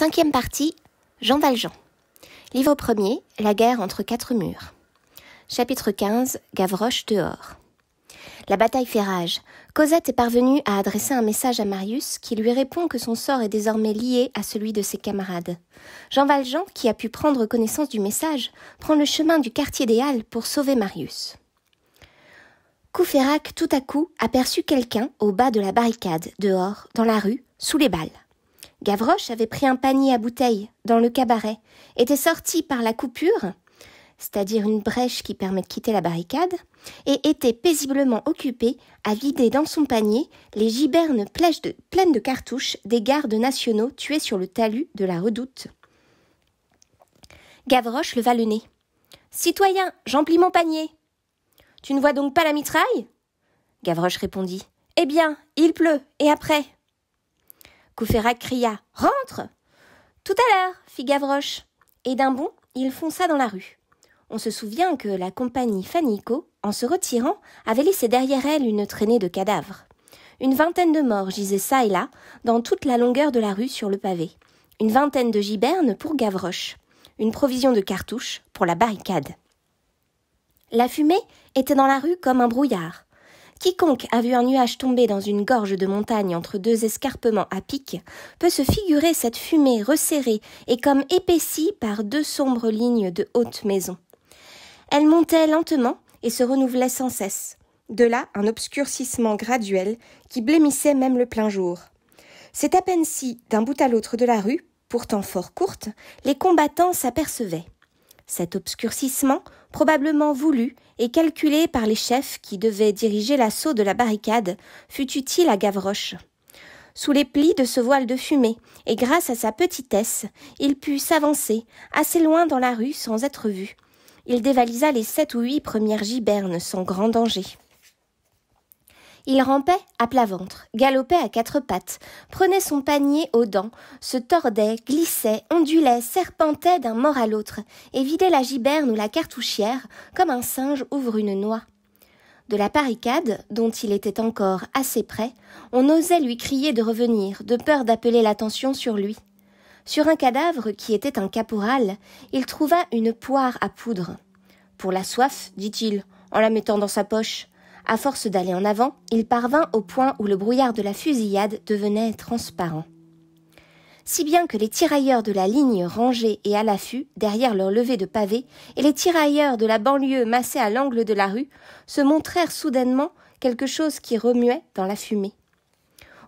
Cinquième partie, Jean Valjean. Livre premier, La guerre entre quatre murs. Chapitre 15, Gavroche dehors. La bataille fait rage. Cosette est parvenue à adresser un message à Marius qui lui répond que son sort est désormais lié à celui de ses camarades. Jean Valjean, qui a pu prendre connaissance du message, prend le chemin du quartier des Halles pour sauver Marius. Courfeyrac tout à coup aperçut quelqu'un au bas de la barricade, dehors, dans la rue, sous les balles. Gavroche avait pris un panier à bouteilles dans le cabaret, était sorti par la coupure, c'est-à-dire une brèche qui permet de quitter la barricade, et était paisiblement occupé à vider dans son panier les gibernes pleines de cartouches des gardes nationaux tués sur le talus de la redoute. Gavroche leva le nez. Citoyen, j'emplis mon panier. Tu ne vois donc pas la mitraille Gavroche répondit. Eh bien, il pleut, et après Courfeyrac cria Rentre Tout à l'heure fit Gavroche. Et d'un bond, il fonça dans la rue. On se souvient que la compagnie Fanico, en se retirant, avait laissé derrière elle une traînée de cadavres. Une vingtaine de morts gisaient çà et là, dans toute la longueur de la rue sur le pavé. Une vingtaine de gibernes pour Gavroche. Une provision de cartouches pour la barricade. La fumée était dans la rue comme un brouillard. Quiconque a vu un nuage tomber dans une gorge de montagne entre deux escarpements à pic peut se figurer cette fumée resserrée et comme épaissie par deux sombres lignes de hautes maisons. Elle montait lentement et se renouvelait sans cesse. De là un obscurcissement graduel qui blêmissait même le plein jour. C'est à peine si, d'un bout à l'autre de la rue, pourtant fort courte, les combattants s'apercevaient. Cet obscurcissement, probablement voulu et calculé par les chefs qui devaient diriger l'assaut de la barricade, fut utile à Gavroche. Sous les plis de ce voile de fumée, et grâce à sa petitesse, il put s'avancer assez loin dans la rue sans être vu. Il dévalisa les sept ou huit premières gibernes sans grand danger. Il rampait à plat ventre, galopait à quatre pattes, prenait son panier aux dents, se tordait, glissait, ondulait, serpentait d'un mort à l'autre, et vidait la giberne ou la cartouchière comme un singe ouvre une noix. De la barricade, dont il était encore assez près, on osait lui crier de revenir, de peur d'appeler l'attention sur lui. Sur un cadavre qui était un caporal, il trouva une poire à poudre. Pour la soif, dit-il, en la mettant dans sa poche. À force d'aller en avant, il parvint au point où le brouillard de la fusillade devenait transparent. Si bien que les tirailleurs de la ligne rangée et à l'affût, derrière leur levée de pavés, et les tirailleurs de la banlieue massés à l'angle de la rue, se montrèrent soudainement quelque chose qui remuait dans la fumée.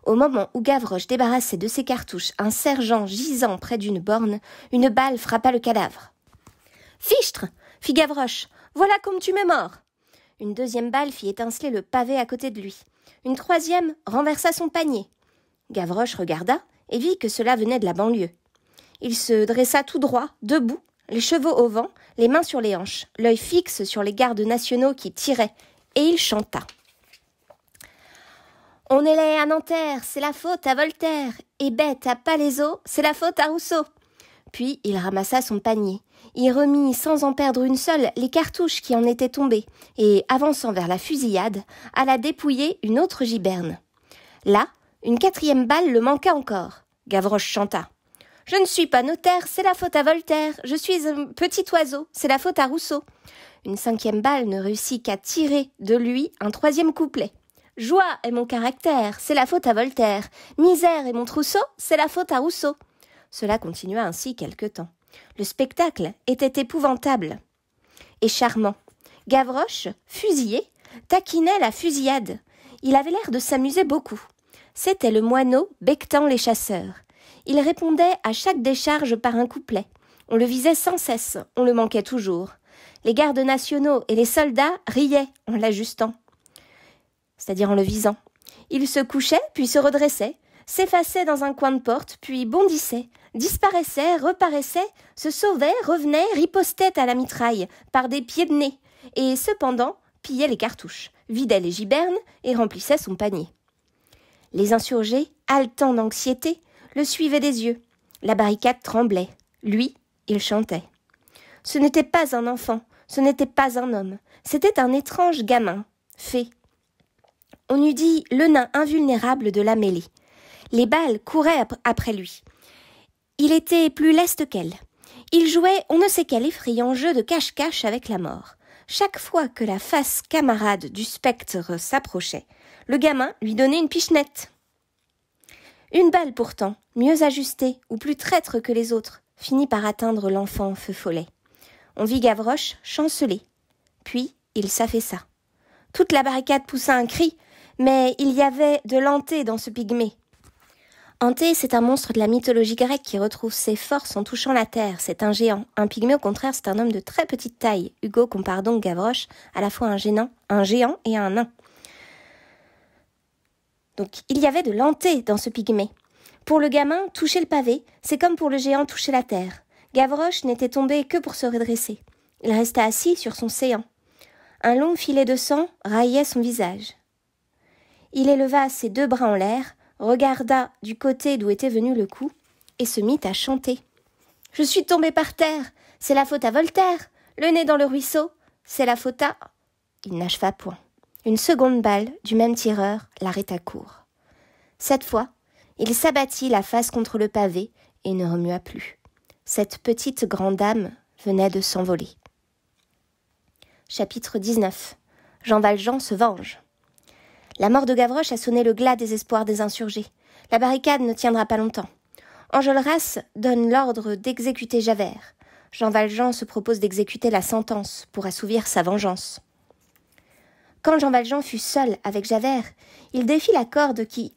Au moment où Gavroche débarrassait de ses cartouches un sergent gisant près d'une borne, une balle frappa le cadavre. Fichtre fit Gavroche, voilà comme tu m'es mort une deuxième balle fit étinceler le pavé à côté de lui. Une troisième renversa son panier. Gavroche regarda et vit que cela venait de la banlieue. Il se dressa tout droit, debout, les chevaux au vent, les mains sur les hanches, l'œil fixe sur les gardes nationaux qui tiraient, et il chanta. On est laid à Nanterre, c'est la faute à Voltaire, et bête à Palaiso, c'est la faute à Rousseau. Puis il ramassa son panier, il remit sans en perdre une seule les cartouches qui en étaient tombées, et, avançant vers la fusillade, alla dépouiller une autre giberne. Là, une quatrième balle le manqua encore. Gavroche chanta. Je ne suis pas notaire, c'est la faute à Voltaire. Je suis un petit oiseau, c'est la faute à Rousseau. Une cinquième balle ne réussit qu'à tirer de lui un troisième couplet. Joie est mon caractère, c'est la faute à Voltaire. Misère est mon trousseau, c'est la faute à Rousseau. Cela continua ainsi quelque temps. Le spectacle était épouvantable et charmant. Gavroche, fusillé, taquinait la fusillade. Il avait l'air de s'amuser beaucoup. C'était le moineau bectant les chasseurs. Il répondait à chaque décharge par un couplet. On le visait sans cesse, on le manquait toujours. Les gardes nationaux et les soldats riaient en l'ajustant, c'est-à-dire en le visant. Il se couchait, puis se redressait, s'effaçait dans un coin de porte, puis bondissait, disparaissait, reparaissait, se sauvait, revenait, ripostait à la mitraille, par des pieds de nez, et cependant pillait les cartouches, vidait les gibernes et remplissait son panier. Les insurgés, haletants d'anxiété, le suivaient des yeux. La barricade tremblait. Lui, il chantait. Ce n'était pas un enfant, ce n'était pas un homme, c'était un étrange gamin, fée. On eût dit le nain invulnérable de la mêlée. Les balles couraient après lui. Il était plus leste qu'elle. Il jouait on ne sait quel effrayant jeu de cache-cache avec la mort. Chaque fois que la face camarade du spectre s'approchait, le gamin lui donnait une pichenette. Une balle pourtant, mieux ajustée ou plus traître que les autres, finit par atteindre l'enfant feu follet. On vit Gavroche chanceler. Puis il s'affaissa. Toute la barricade poussa un cri, mais il y avait de l'anté dans ce pygmée. Anté, c'est un monstre de la mythologie grecque qui retrouve ses forces en touchant la terre. C'est un géant. Un pygmée, au contraire, c'est un homme de très petite taille. Hugo compare donc Gavroche à la fois un géant, un géant et un nain. Donc, il y avait de l'anté dans ce pygmée. Pour le gamin, toucher le pavé, c'est comme pour le géant toucher la terre. Gavroche n'était tombé que pour se redresser. Il resta assis sur son séant. Un long filet de sang raillait son visage. Il éleva ses deux bras en l'air, regarda du côté d'où était venu le coup, et se mit à chanter. Je suis tombé par terre, c'est la faute à Voltaire, le nez dans le ruisseau, c'est la faute à. Il n'acheva point. Une seconde balle du même tireur l'arrêta court. Cette fois, il s'abattit la face contre le pavé et ne remua plus. Cette petite grande dame venait de s'envoler. Chapitre 19 Jean Valjean se venge. La mort de Gavroche a sonné le glas des espoirs des insurgés. La barricade ne tiendra pas longtemps. Enjolras donne l'ordre d'exécuter Javert. Jean Valjean se propose d'exécuter la sentence pour assouvir sa vengeance. Quand Jean Valjean fut seul avec Javert, il défit la corde qui,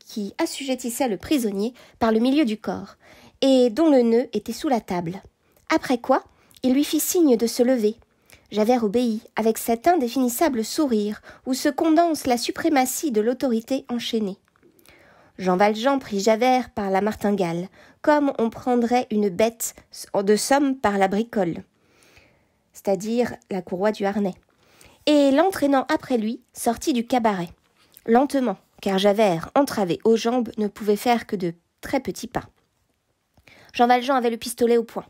qui assujettissait le prisonnier par le milieu du corps, et dont le nœud était sous la table. Après quoi, il lui fit signe de se lever, Javert obéit avec cet indéfinissable sourire où se condense la suprématie de l'autorité enchaînée. Jean Valjean prit Javert par la martingale, comme on prendrait une bête de somme par la bricole, c'est-à-dire la courroie du harnais, et l'entraînant après lui sortit du cabaret, lentement, car Javert, entravé aux jambes, ne pouvait faire que de très petits pas. Jean Valjean avait le pistolet au poing.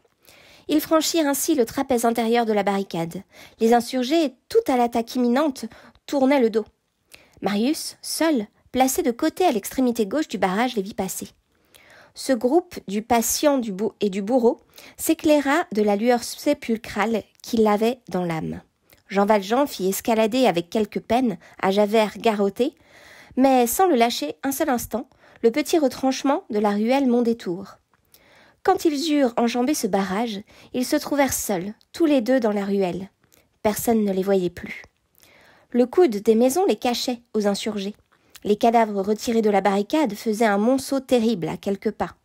Ils franchirent ainsi le trapèze intérieur de la barricade. Les insurgés, tout à l'attaque imminente, tournaient le dos. Marius, seul, placé de côté à l'extrémité gauche du barrage, les vit passer. Ce groupe du patient du et du bourreau s'éclaira de la lueur sépulcrale qu'il avait dans l'âme. Jean Valjean fit escalader avec quelque peine à Javert garrotté, mais sans le lâcher un seul instant, le petit retranchement de la ruelle Mondétour. Quand ils eurent enjambé ce barrage, ils se trouvèrent seuls, tous les deux dans la ruelle. Personne ne les voyait plus. Le coude des maisons les cachait aux insurgés. Les cadavres retirés de la barricade faisaient un monceau terrible à quelques pas.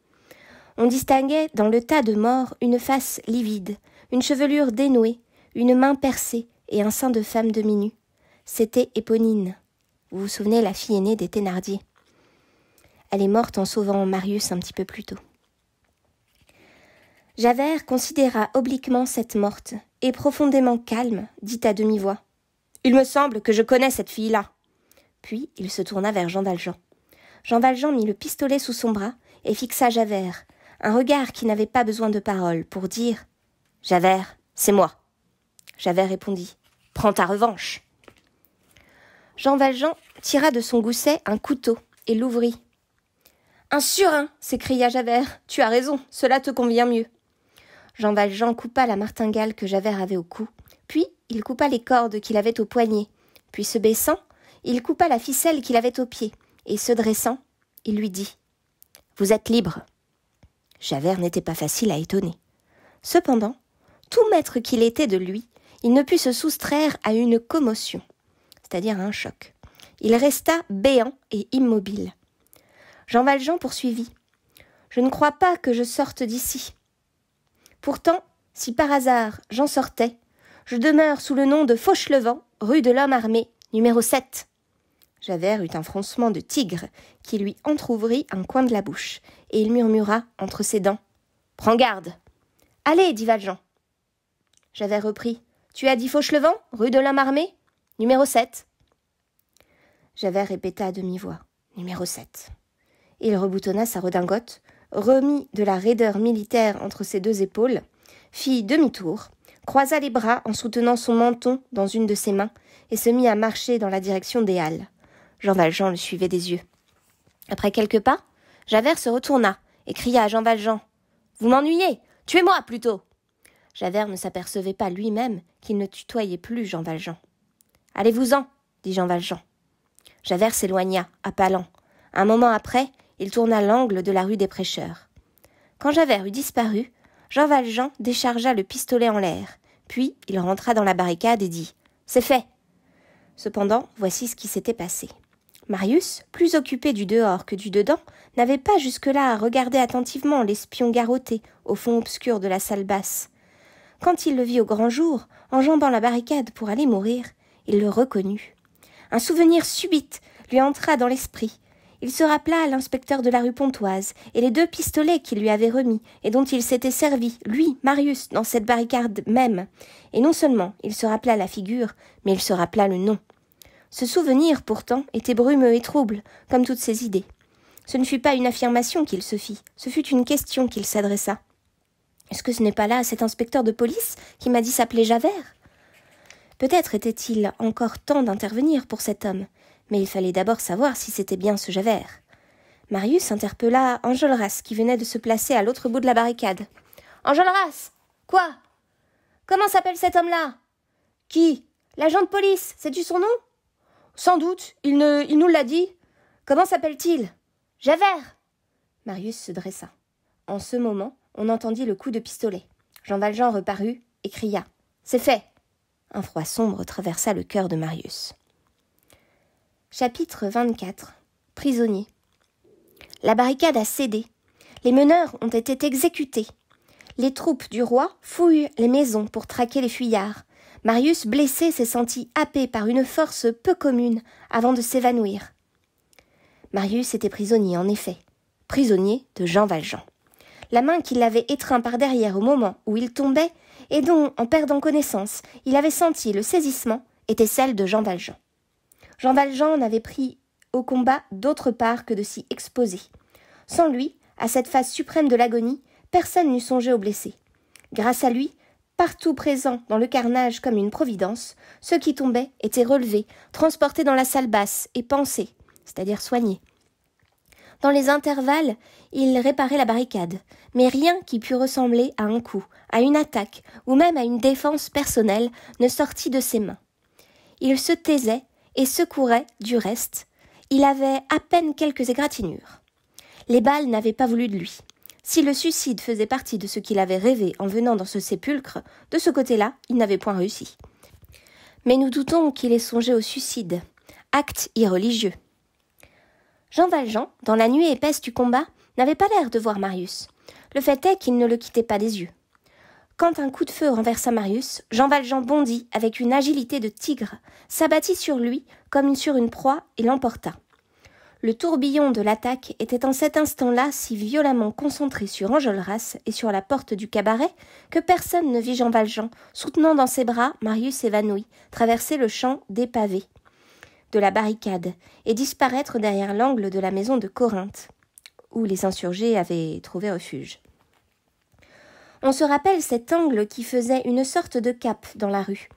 On distinguait dans le tas de morts une face livide, une chevelure dénouée, une main percée et un sein de femme demi-nue. C'était Éponine. Vous vous souvenez la fille aînée des Thénardier. Elle est morte en sauvant Marius un petit peu plus tôt. Javert considéra obliquement cette morte, et profondément calme, dit à demi-voix Il me semble que je connais cette fille-là. Puis il se tourna vers Jean Valjean. Jean Valjean mit le pistolet sous son bras et fixa Javert, un regard qui n'avait pas besoin de parole, pour dire Javert, c'est moi. Javert répondit Prends ta revanche. Jean Valjean tira de son gousset un couteau et l'ouvrit. Un surin s'écria Javert. Tu as raison, cela te convient mieux. Jean Valjean coupa la martingale que Javert avait au cou, puis il coupa les cordes qu'il avait au poignet, puis se baissant, il coupa la ficelle qu'il avait aux pieds, et se dressant, il lui dit Vous êtes libre. Javert n'était pas facile à étonner. Cependant, tout maître qu'il était de lui, il ne put se soustraire à une commotion, c'est-à-dire à un choc. Il resta béant et immobile. Jean Valjean poursuivit. Je ne crois pas que je sorte d'ici. Pourtant, si par hasard j'en sortais, je demeure sous le nom de Fauchelevent, rue de l'Homme Armé, numéro 7. Javert eut un froncement de tigre qui lui entr'ouvrit un coin de la bouche, et il murmura entre ses dents Prends garde Allez, dit Valjean. Javert reprit Tu as dit Fauchelevent, rue de l'Homme Armé, numéro 7. Javert répéta à demi-voix Numéro 7. Il reboutonna sa redingote, remis de la raideur militaire entre ses deux épaules, fit demi-tour, croisa les bras en soutenant son menton dans une de ses mains, et se mit à marcher dans la direction des halles. Jean Valjean le suivait des yeux. Après quelques pas, Javert se retourna et cria à Jean Valjean. Vous m'ennuyez. Tuez-moi plutôt. Javert ne s'apercevait pas lui-même qu'il ne tutoyait plus Jean Valjean. Allez-vous-en, dit Jean Valjean. Javert s'éloigna, à pas lents. Un moment après, il tourna l'angle de la rue des Prêcheurs. Quand Javert eut disparu, Jean Valjean déchargea le pistolet en l'air. Puis il rentra dans la barricade et dit C'est fait Cependant, voici ce qui s'était passé. Marius, plus occupé du dehors que du dedans, n'avait pas jusque-là à regarder attentivement l'espion garrotté au fond obscur de la salle basse. Quand il le vit au grand jour, enjambant la barricade pour aller mourir, il le reconnut. Un souvenir subit lui entra dans l'esprit, il se rappela à l'inspecteur de la rue Pontoise et les deux pistolets qu'il lui avait remis et dont il s'était servi, lui, Marius, dans cette barricade même. Et non seulement il se rappela la figure, mais il se rappela le nom. Ce souvenir, pourtant, était brumeux et trouble, comme toutes ses idées. Ce ne fut pas une affirmation qu'il se fit, ce fut une question qu'il s'adressa. Est-ce que ce n'est pas là cet inspecteur de police qui m'a dit s'appeler Javert Peut-être était-il encore temps d'intervenir pour cet homme mais il fallait d'abord savoir si c'était bien ce Javert. Marius interpella Enjolras qui venait de se placer à l'autre bout de la barricade. Enjolras Quoi Comment s'appelle cet homme-là Qui L'agent de police, sais-tu son nom Sans doute, il, ne, il nous l'a dit. Comment s'appelle-t-il Javert Marius se dressa. En ce moment, on entendit le coup de pistolet. Jean Valjean reparut et cria C'est fait Un froid sombre traversa le cœur de Marius. Chapitre 24 Prisonnier La barricade a cédé. Les meneurs ont été exécutés. Les troupes du roi fouillent les maisons pour traquer les fuyards. Marius, blessé, s'est senti happé par une force peu commune avant de s'évanouir. Marius était prisonnier, en effet, prisonnier de Jean Valjean. La main qui l'avait étreint par derrière au moment où il tombait, et dont, en perdant connaissance, il avait senti le saisissement, était celle de Jean Valjean. Jean Valjean n'avait pris au combat d'autre part que de s'y exposer. Sans lui, à cette phase suprême de l'agonie, personne n'eût songé aux blessés. Grâce à lui, partout présent dans le carnage comme une providence, ceux qui tombaient étaient relevés, transportés dans la salle basse et pansés, c'est-à-dire soignés. Dans les intervalles, il réparait la barricade, mais rien qui pût ressembler à un coup, à une attaque ou même à une défense personnelle ne sortit de ses mains. Il se taisait et secourait, du reste, il avait à peine quelques égratignures. Les balles n'avaient pas voulu de lui. Si le suicide faisait partie de ce qu'il avait rêvé en venant dans ce sépulcre, de ce côté-là, il n'avait point réussi. Mais nous doutons qu'il ait songé au suicide, acte irreligieux. Jean Valjean, dans la nuit épaisse du combat, n'avait pas l'air de voir Marius. Le fait est qu'il ne le quittait pas des yeux. Quand un coup de feu renversa Marius, Jean Valjean bondit avec une agilité de tigre, s'abattit sur lui comme sur une proie et l'emporta. Le tourbillon de l'attaque était en cet instant-là si violemment concentré sur Enjolras et sur la porte du cabaret que personne ne vit Jean Valjean, soutenant dans ses bras Marius évanoui, traverser le champ dépavé de la barricade et disparaître derrière l'angle de la maison de Corinthe, où les insurgés avaient trouvé refuge. On se rappelle cet angle qui faisait une sorte de cap dans la rue.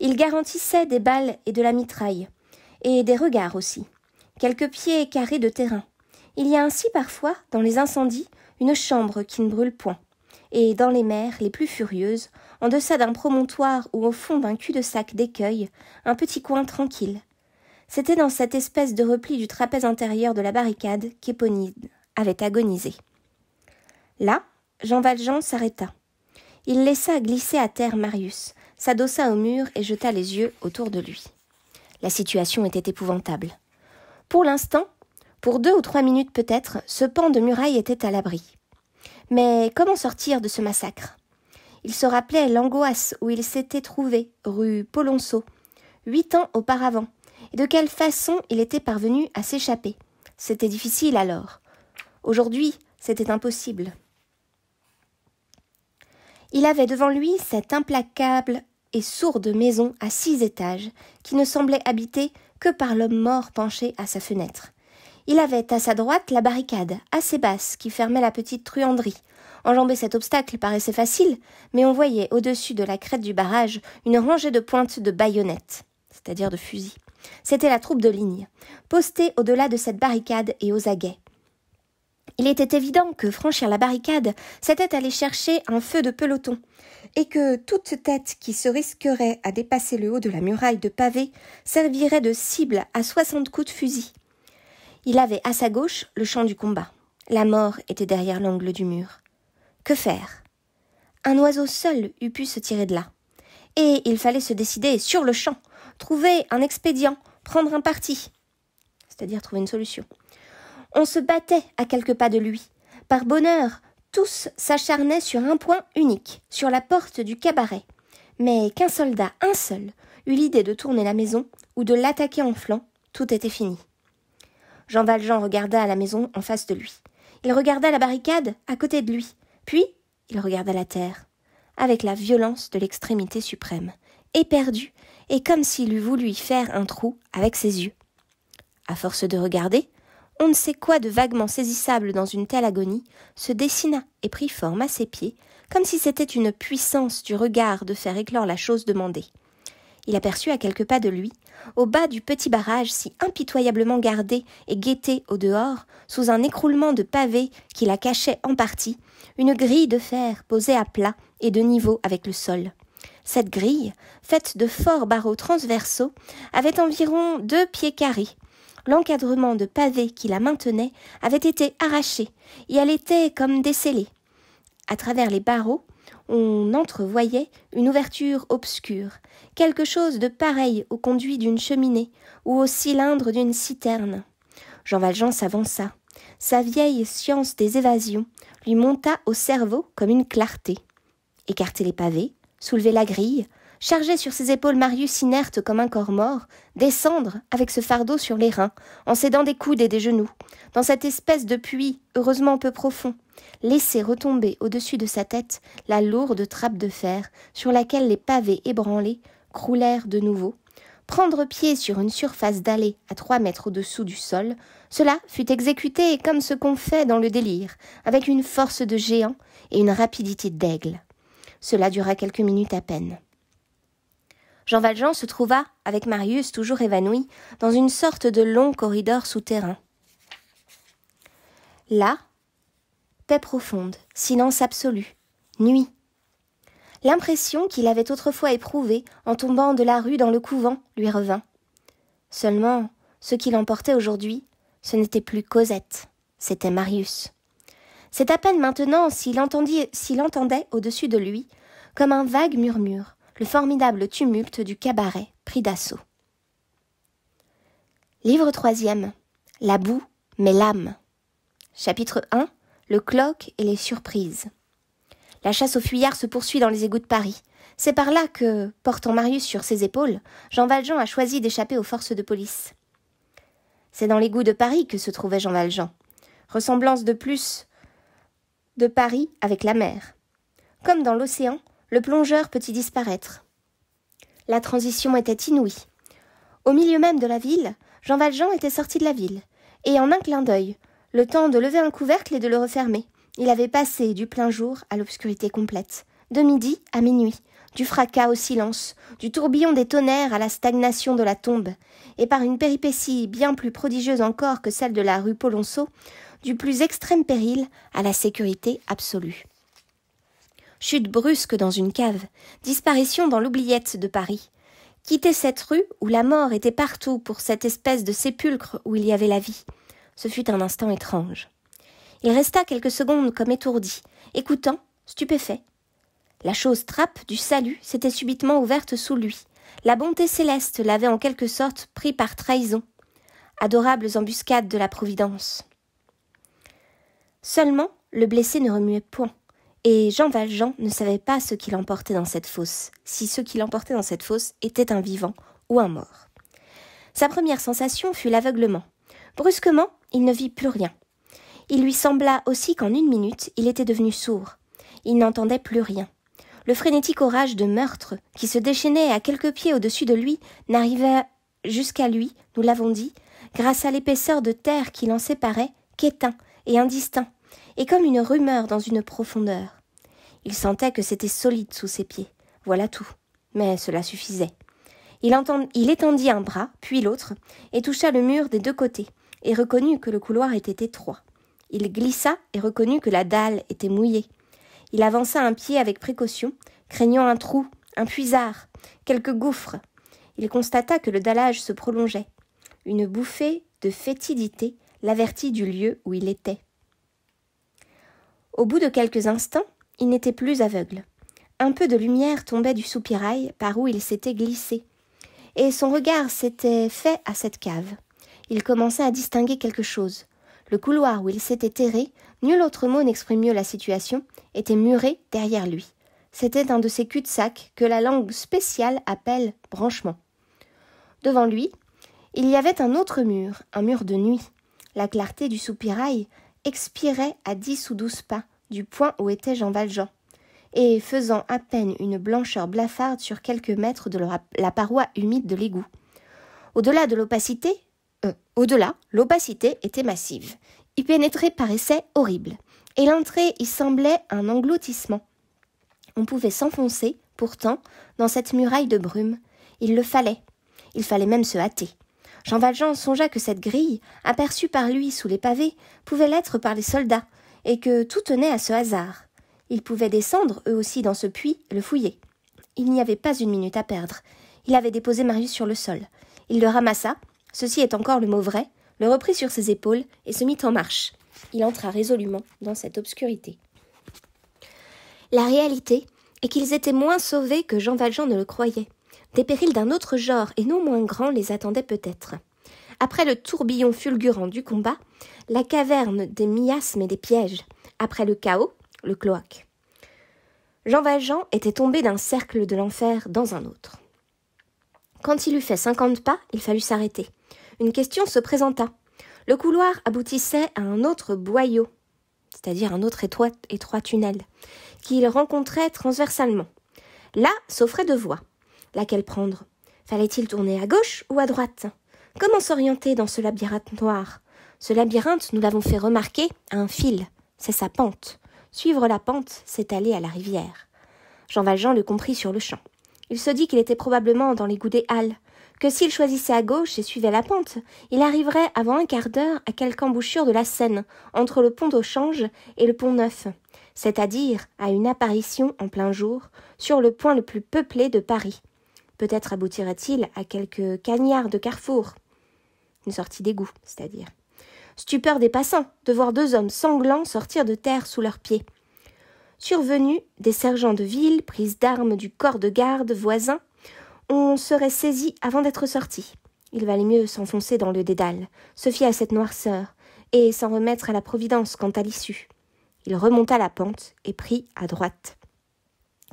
Il garantissait des balles et de la mitraille, et des regards aussi, quelques pieds carrés de terrain. Il y a ainsi parfois, dans les incendies, une chambre qui ne brûle point, et dans les mers les plus furieuses, en deçà d'un promontoire ou au fond d'un cul-de-sac d'écueil, un petit coin tranquille. C'était dans cette espèce de repli du trapèze intérieur de la barricade qu'Éponine avait agonisé. Là, Jean Valjean s'arrêta. Il laissa glisser à terre Marius, s'adossa au mur et jeta les yeux autour de lui. La situation était épouvantable. Pour l'instant, pour deux ou trois minutes peut-être, ce pan de muraille était à l'abri. Mais comment sortir de ce massacre Il se rappelait l'angoisse où il s'était trouvé, rue Polonceau, huit ans auparavant, et de quelle façon il était parvenu à s'échapper. C'était difficile alors. Aujourd'hui, c'était impossible. Il avait devant lui cette implacable et sourde maison à six étages, qui ne semblait habitée que par l'homme mort penché à sa fenêtre. Il avait à sa droite la barricade, assez basse, qui fermait la petite truanderie. Enjamber cet obstacle paraissait facile, mais on voyait au-dessus de la crête du barrage une rangée de pointes de baïonnettes, c'est-à-dire de fusils. C'était la troupe de ligne, postée au-delà de cette barricade et aux aguets. Il était évident que franchir la barricade, c'était aller chercher un feu de peloton, et que toute tête qui se risquerait à dépasser le haut de la muraille de pavé servirait de cible à soixante coups de fusil. Il avait à sa gauche le champ du combat. La mort était derrière l'angle du mur. Que faire Un oiseau seul eût pu se tirer de là. Et il fallait se décider sur le champ, trouver un expédient, prendre un parti, c'est-à-dire trouver une solution. On se battait à quelques pas de lui. Par bonheur, tous s'acharnaient sur un point unique, sur la porte du cabaret. Mais qu'un soldat, un seul, eut l'idée de tourner la maison ou de l'attaquer en flanc, tout était fini. Jean Valjean regarda la maison en face de lui. Il regarda la barricade à côté de lui. Puis, il regarda la terre, avec la violence de l'extrémité suprême, éperdu, et comme s'il eût voulu y faire un trou avec ses yeux. À force de regarder, on ne sait quoi de vaguement saisissable dans une telle agonie se dessina et prit forme à ses pieds, comme si c'était une puissance du regard de faire éclore la chose demandée. Il aperçut à quelques pas de lui, au bas du petit barrage si impitoyablement gardé et guetté au dehors, sous un écroulement de pavés qui la cachait en partie, une grille de fer posée à plat et de niveau avec le sol. Cette grille, faite de forts barreaux transversaux, avait environ deux pieds carrés, l'encadrement de pavés qui la maintenait avait été arraché et elle était comme décellée. À travers les barreaux, on entrevoyait une ouverture obscure, quelque chose de pareil au conduit d'une cheminée ou au cylindre d'une citerne. Jean Valjean s'avança. Sa vieille science des évasions lui monta au cerveau comme une clarté. Écarter les pavés, soulever la grille, charger sur ses épaules Marius inerte comme un corps mort, descendre avec ce fardeau sur les reins, en s'aidant des coudes et des genoux, dans cette espèce de puits heureusement peu profond, laisser retomber au-dessus de sa tête la lourde trappe de fer sur laquelle les pavés ébranlés croulèrent de nouveau, prendre pied sur une surface dallée à trois mètres au-dessous du sol, cela fut exécuté comme ce qu'on fait dans le délire, avec une force de géant et une rapidité d'aigle. Cela dura quelques minutes à peine. Jean Valjean se trouva, avec Marius toujours évanoui, dans une sorte de long corridor souterrain. Là, paix profonde, silence absolu, nuit. L'impression qu'il avait autrefois éprouvée en tombant de la rue dans le couvent lui revint. Seulement, ce qui l'emportait aujourd'hui, ce n'était plus Cosette, c'était Marius. C'est à peine maintenant s'il entendait au-dessus de lui, comme un vague murmure, le formidable tumulte du cabaret pris d'assaut. Livre troisième. La boue, mais l'âme. Chapitre 1. Le cloque et les surprises. La chasse aux fuyards se poursuit dans les égouts de Paris. C'est par là que, portant Marius sur ses épaules, Jean Valjean a choisi d'échapper aux forces de police. C'est dans l'égout de Paris que se trouvait Jean Valjean. Ressemblance de plus de Paris avec la mer. Comme dans l'océan, le plongeur peut y disparaître. La transition était inouïe. Au milieu même de la ville, Jean Valjean était sorti de la ville, et en un clin d'œil, le temps de lever un couvercle et de le refermer. Il avait passé du plein jour à l'obscurité complète, de midi à minuit, du fracas au silence, du tourbillon des tonnerres à la stagnation de la tombe, et par une péripétie bien plus prodigieuse encore que celle de la rue Polonceau, du plus extrême péril à la sécurité absolue chute brusque dans une cave, disparition dans l'oubliette de Paris. Quitter cette rue où la mort était partout pour cette espèce de sépulcre où il y avait la vie. Ce fut un instant étrange. Il resta quelques secondes comme étourdi, écoutant, stupéfait. La chose trappe du salut s'était subitement ouverte sous lui. La bonté céleste l'avait en quelque sorte pris par trahison. Adorables embuscades de la Providence. Seulement, le blessé ne remuait point. Et Jean Valjean ne savait pas ce qu'il emportait dans cette fosse, si ce qu'il emportait dans cette fosse était un vivant ou un mort. Sa première sensation fut l'aveuglement. Brusquement, il ne vit plus rien. Il lui sembla aussi qu'en une minute, il était devenu sourd. Il n'entendait plus rien. Le frénétique orage de meurtre qui se déchaînait à quelques pieds au-dessus de lui n'arrivait jusqu'à lui, nous l'avons dit, grâce à l'épaisseur de terre qui l'en séparait, qu'éteint et indistinct, et comme une rumeur dans une profondeur. Il sentait que c'était solide sous ses pieds. Voilà tout. Mais cela suffisait. Il, il étendit un bras, puis l'autre, et toucha le mur des deux côtés, et reconnut que le couloir était étroit. Il glissa et reconnut que la dalle était mouillée. Il avança un pied avec précaution, craignant un trou, un puisard, quelques gouffres. Il constata que le dallage se prolongeait. Une bouffée de fétidité l'avertit du lieu où il était. Au bout de quelques instants, il n'était plus aveugle. Un peu de lumière tombait du soupirail par où il s'était glissé. Et son regard s'était fait à cette cave. Il commençait à distinguer quelque chose. Le couloir où il s'était terré, nul autre mot n'exprime mieux la situation, était muré derrière lui. C'était un de ces cul-de-sac que la langue spéciale appelle branchement. Devant lui, il y avait un autre mur, un mur de nuit. La clarté du soupirail expirait à dix ou douze pas du point où était Jean Valjean, et faisant à peine une blancheur blafarde sur quelques mètres de la paroi humide de l'égout. Au-delà de l'opacité, euh, au-delà, l'opacité était massive. Y pénétrer paraissait horrible, et l'entrée y semblait un engloutissement. On pouvait s'enfoncer, pourtant, dans cette muraille de brume. Il le fallait. Il fallait même se hâter. Jean Valjean songea que cette grille, aperçue par lui sous les pavés, pouvait l'être par les soldats, et que tout tenait à ce hasard. Ils pouvaient descendre, eux aussi, dans ce puits, le fouiller. Il n'y avait pas une minute à perdre. Il avait déposé Marius sur le sol. Il le ramassa, ceci est encore le mot vrai, le reprit sur ses épaules et se mit en marche. Il entra résolument dans cette obscurité. La réalité est qu'ils étaient moins sauvés que Jean Valjean ne le croyait. Des périls d'un autre genre et non moins grands les attendaient peut-être. Après le tourbillon fulgurant du combat, la caverne des miasmes et des pièges. Après le chaos, le cloaque. Jean Valjean était tombé d'un cercle de l'enfer dans un autre. Quand il eut fait cinquante pas, il fallut s'arrêter. Une question se présenta. Le couloir aboutissait à un autre boyau, c'est-à-dire un autre étroit, tunnel, qu'il rencontrait transversalement. Là s'offrait deux voies. Laquelle prendre Fallait-il tourner à gauche ou à droite Comment s'orienter dans ce labyrinthe noir Ce labyrinthe, nous l'avons fait remarquer, a un fil. C'est sa pente. Suivre la pente, c'est aller à la rivière. Jean Valjean le comprit sur le champ. Il se dit qu'il était probablement dans les goûts des Halles, que s'il choisissait à gauche et suivait la pente, il arriverait avant un quart d'heure à quelque embouchure de la Seine, entre le pont d'Auchange et le pont Neuf, c'est-à-dire à une apparition en plein jour, sur le point le plus peuplé de Paris, Peut-être aboutirait-il à quelques cagnards de carrefour. Une sortie d'égout, c'est-à-dire. Stupeur des passants de voir deux hommes sanglants sortir de terre sous leurs pieds. Survenus, des sergents de ville, prises d'armes du corps de garde voisin, on serait saisi avant d'être sorti. Il valait mieux s'enfoncer dans le dédale, se fier à cette noirceur, et s'en remettre à la Providence quant à l'issue. Il remonta la pente et prit à droite.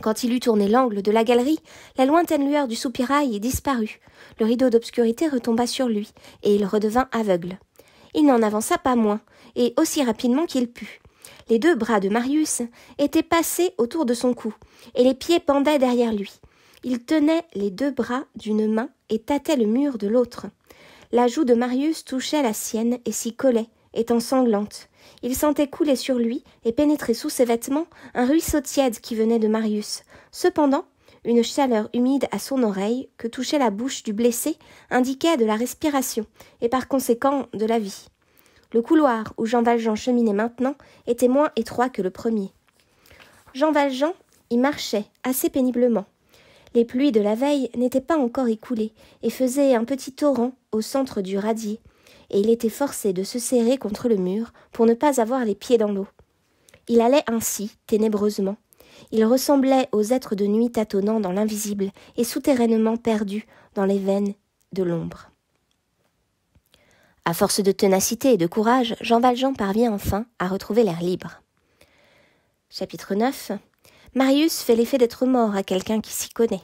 Quand il eut tourné l'angle de la galerie, la lointaine lueur du soupirail disparut. Le rideau d'obscurité retomba sur lui, et il redevint aveugle. Il n'en avança pas moins, et aussi rapidement qu'il put. Les deux bras de Marius étaient passés autour de son cou, et les pieds pendaient derrière lui. Il tenait les deux bras d'une main et tâtait le mur de l'autre. La joue de Marius touchait la sienne et s'y collait, étant sanglante. Il sentait couler sur lui et pénétrer sous ses vêtements un ruisseau tiède qui venait de Marius. Cependant, une chaleur humide à son oreille, que touchait la bouche du blessé, indiquait de la respiration, et par conséquent de la vie. Le couloir où Jean Valjean cheminait maintenant était moins étroit que le premier. Jean Valjean y marchait assez péniblement. Les pluies de la veille n'étaient pas encore écoulées et faisaient un petit torrent au centre du radier, et il était forcé de se serrer contre le mur pour ne pas avoir les pieds dans l'eau. Il allait ainsi, ténébreusement. Il ressemblait aux êtres de nuit tâtonnant dans l'invisible et souterrainement perdus dans les veines de l'ombre. À force de ténacité et de courage, Jean Valjean parvient enfin à retrouver l'air libre. Chapitre 9 Marius fait l'effet d'être mort à quelqu'un qui s'y connaît.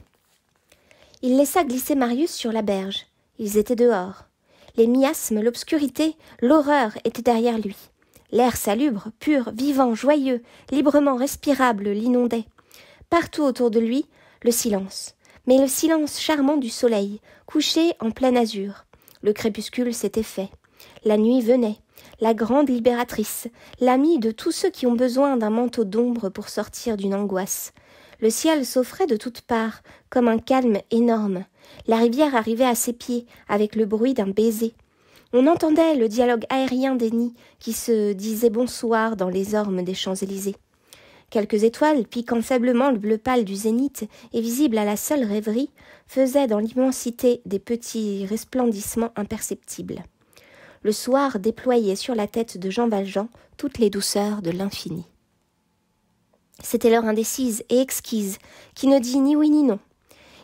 Il laissa glisser Marius sur la berge. Ils étaient dehors. Les miasmes, l'obscurité, l'horreur étaient derrière lui. L'air salubre, pur, vivant, joyeux, librement respirable l'inondait. Partout autour de lui, le silence, mais le silence charmant du soleil, couché en plein azur. Le crépuscule s'était fait. La nuit venait, la grande libératrice, l'amie de tous ceux qui ont besoin d'un manteau d'ombre pour sortir d'une angoisse. Le ciel s'offrait de toutes parts, comme un calme énorme. La rivière arrivait à ses pieds, avec le bruit d'un baiser. On entendait le dialogue aérien des nids qui se disaient bonsoir dans les ormes des Champs-Élysées. Quelques étoiles, piquant faiblement le bleu pâle du zénith et visibles à la seule rêverie, faisaient dans l'immensité des petits resplendissements imperceptibles. Le soir déployait sur la tête de Jean Valjean toutes les douceurs de l'infini. C'était l'heure indécise et exquise, qui ne dit ni oui ni non,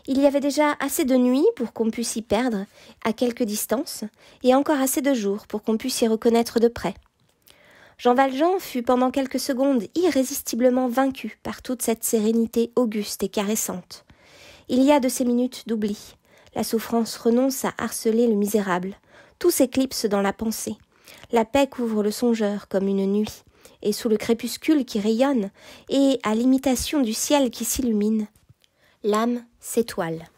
il y avait déjà assez de nuit pour qu'on pût s'y perdre, à quelque distance, et encore assez de jours pour qu'on puisse s'y reconnaître de près. Jean Valjean fut pendant quelques secondes irrésistiblement vaincu par toute cette sérénité auguste et caressante. Il y a de ces minutes d'oubli. La souffrance renonce à harceler le misérable. Tout s'éclipse dans la pensée. La paix couvre le songeur comme une nuit, et sous le crépuscule qui rayonne, et à l'imitation du ciel qui s'illumine, l'âme s'étoile.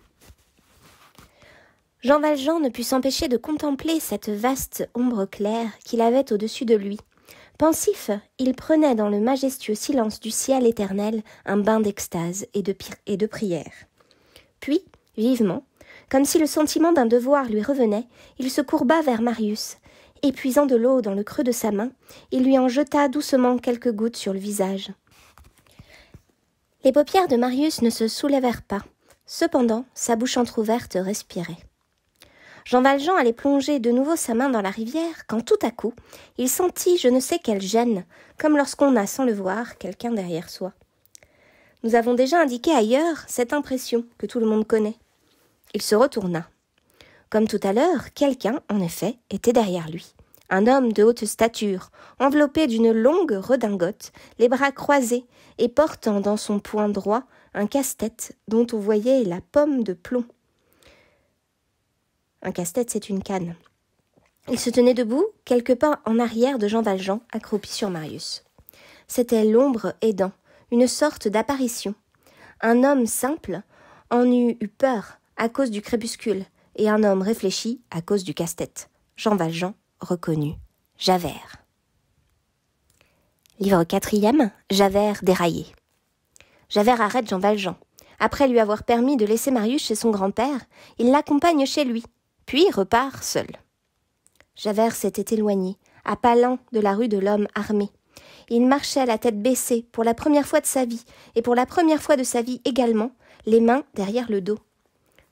Jean Valjean ne put s'empêcher de contempler cette vaste ombre claire qu'il avait au-dessus de lui. Pensif, il prenait dans le majestueux silence du ciel éternel un bain d'extase et de, prière. Puis, vivement, comme si le sentiment d'un devoir lui revenait, il se courba vers Marius, épuisant de l'eau dans le creux de sa main, il lui en jeta doucement quelques gouttes sur le visage. Les paupières de Marius ne se soulèvèrent pas. Cependant, sa bouche entr'ouverte respirait. Jean Valjean allait plonger de nouveau sa main dans la rivière quand tout à coup, il sentit je ne sais quelle gêne, comme lorsqu'on a sans le voir quelqu'un derrière soi. Nous avons déjà indiqué ailleurs cette impression que tout le monde connaît. Il se retourna. Comme tout à l'heure, quelqu'un, en effet, était derrière lui. Un homme de haute stature, enveloppé d'une longue redingote, les bras croisés, et portant dans son poing droit un casse-tête dont on voyait la pomme de plomb. Un casse-tête, c'est une canne. Il se tenait debout, quelques pas en arrière de Jean Valjean, accroupi sur Marius. C'était l'ombre aidant, une sorte d'apparition. Un homme simple en eût eu peur à cause du crépuscule, et un homme réfléchi à cause du casse-tête. Jean Valjean Reconnu, Javert. Livre quatrième, Javert déraillé. Javert arrête Jean Valjean. Après lui avoir permis de laisser Marius chez son grand-père, il l'accompagne chez lui, puis repart seul. Javert s'était éloigné, à pas lents de la rue de l'Homme armé. Il marchait la tête baissée, pour la première fois de sa vie, et pour la première fois de sa vie également, les mains derrière le dos.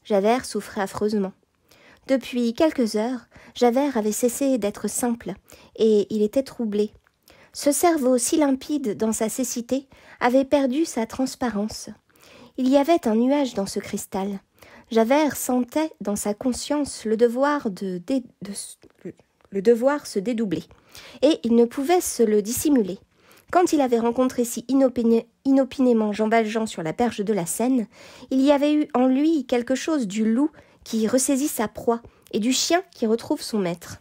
Javert souffrait affreusement. Depuis quelques heures, Javert avait cessé d'être simple, et il était troublé. Ce cerveau si limpide dans sa cécité avait perdu sa transparence. Il y avait un nuage dans ce cristal. Javert sentait dans sa conscience le devoir de, le devoir se dédoubler, et il ne pouvait se le dissimuler. Quand il avait rencontré si inopinément Jean Valjean sur la berge de la Seine, il y avait eu en lui quelque chose du loup qui ressaisit sa proie et du chien qui retrouve son maître.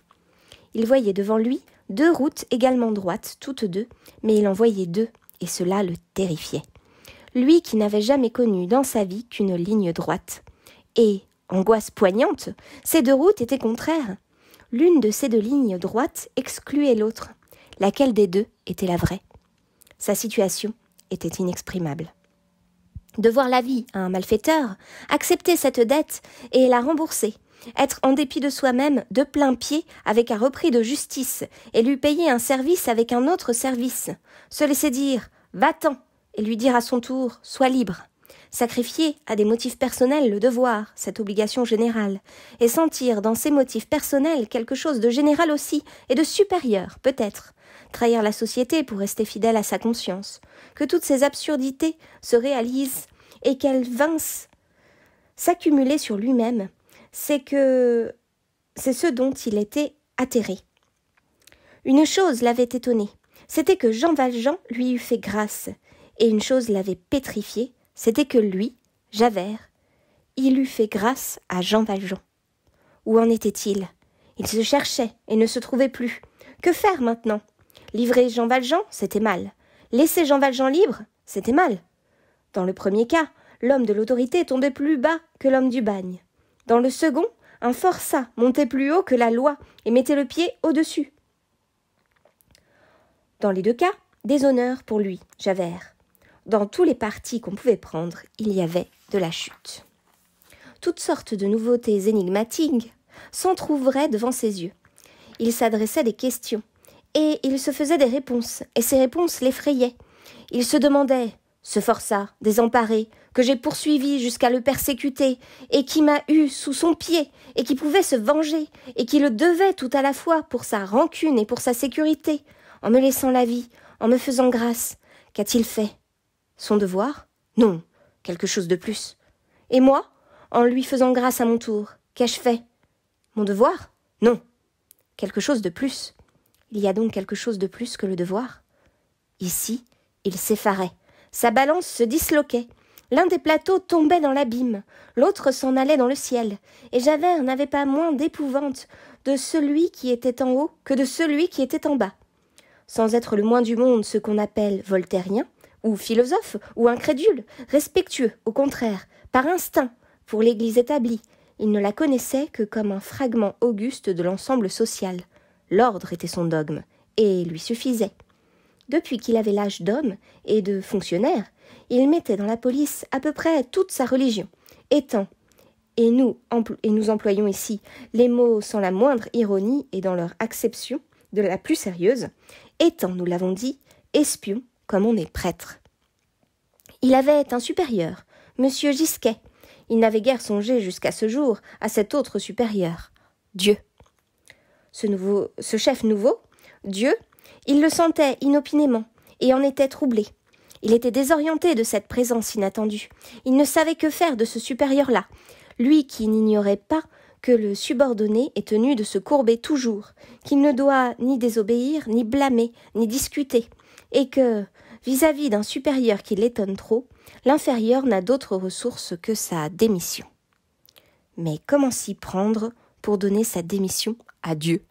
Il voyait devant lui deux routes également droites, toutes deux, mais il en voyait deux, et cela le terrifiait. Lui qui n'avait jamais connu dans sa vie qu'une ligne droite. Et, angoisse poignante, ces deux routes étaient contraires. L'une de ces deux lignes droites excluait l'autre. Laquelle des deux était la vraie Sa situation était inexprimable. Devoir la vie à un malfaiteur, accepter cette dette et la rembourser, être en dépit de soi-même de plein pied avec un repris de justice et lui payer un service avec un autre service, se laisser dire va-t'en et lui dire à son tour sois libre, sacrifier à des motifs personnels le devoir, cette obligation générale, et sentir dans ces motifs personnels quelque chose de général aussi et de supérieur peut-être, trahir la société pour rester fidèle à sa conscience, que toutes ces absurdités se réalisent et qu'elles vincent, s'accumuler sur lui-même, c'est que c'est ce dont il était atterré. Une chose l'avait étonné, c'était que Jean Valjean lui eût fait grâce, et une chose l'avait pétrifié, c'était que lui, Javert, il eût fait grâce à Jean Valjean. Où en était-il Il se cherchait et ne se trouvait plus. Que faire maintenant Livrer Jean Valjean, c'était mal. Laisser Jean Valjean libre, c'était mal. Dans le premier cas, l'homme de l'autorité tombait plus bas que l'homme du bagne. Dans le second, un forçat montait plus haut que la loi et mettait le pied au-dessus. Dans les deux cas, des honneurs pour lui, Javert. Dans tous les partis qu'on pouvait prendre, il y avait de la chute. Toutes sortes de nouveautés énigmatiques s'entr'ouvraient devant ses yeux. Il s'adressait des questions, et il se faisait des réponses, et ces réponses l'effrayaient. Il se demandait, se força, désemparé, que j'ai poursuivi jusqu'à le persécuter, et qui m'a eu sous son pied, et qui pouvait se venger, et qui le devait tout à la fois pour sa rancune et pour sa sécurité, en me laissant la vie, en me faisant grâce. Qu'a-t-il fait Son devoir Non, quelque chose de plus. Et moi En lui faisant grâce à mon tour, qu'ai-je fait Mon devoir Non, quelque chose de plus. Il y a donc quelque chose de plus que le devoir. Ici, il s'effarait. Sa balance se disloquait. L'un des plateaux tombait dans l'abîme, l'autre s'en allait dans le ciel, et Javert n'avait pas moins d'épouvante de celui qui était en haut que de celui qui était en bas. Sans être le moins du monde ce qu'on appelle voltairien, ou philosophe, ou incrédule, respectueux, au contraire, par instinct, pour l'Église établie, il ne la connaissait que comme un fragment auguste de l'ensemble social, L'ordre était son dogme, et lui suffisait. Depuis qu'il avait l'âge d'homme et de fonctionnaire, il mettait dans la police à peu près toute sa religion, étant, et nous, et nous employons ici les mots sans la moindre ironie et dans leur acception de la plus sérieuse, étant, nous l'avons dit, espion comme on est prêtre. Il avait un supérieur, Monsieur Gisquet. Il n'avait guère songé jusqu'à ce jour à cet autre supérieur, Dieu ce, nouveau, chef nouveau, Dieu, il le sentait inopinément et en était troublé. Il était désorienté de cette présence inattendue. Il ne savait que faire de ce supérieur-là, lui qui n'ignorait pas que le subordonné est tenu de se courber toujours, qu'il ne doit ni désobéir, ni blâmer, ni discuter, et que, vis-à-vis d'un supérieur qui l'étonne trop, l'inférieur n'a d'autre ressource que sa démission. Mais comment s'y prendre pour donner sa démission à Dieu.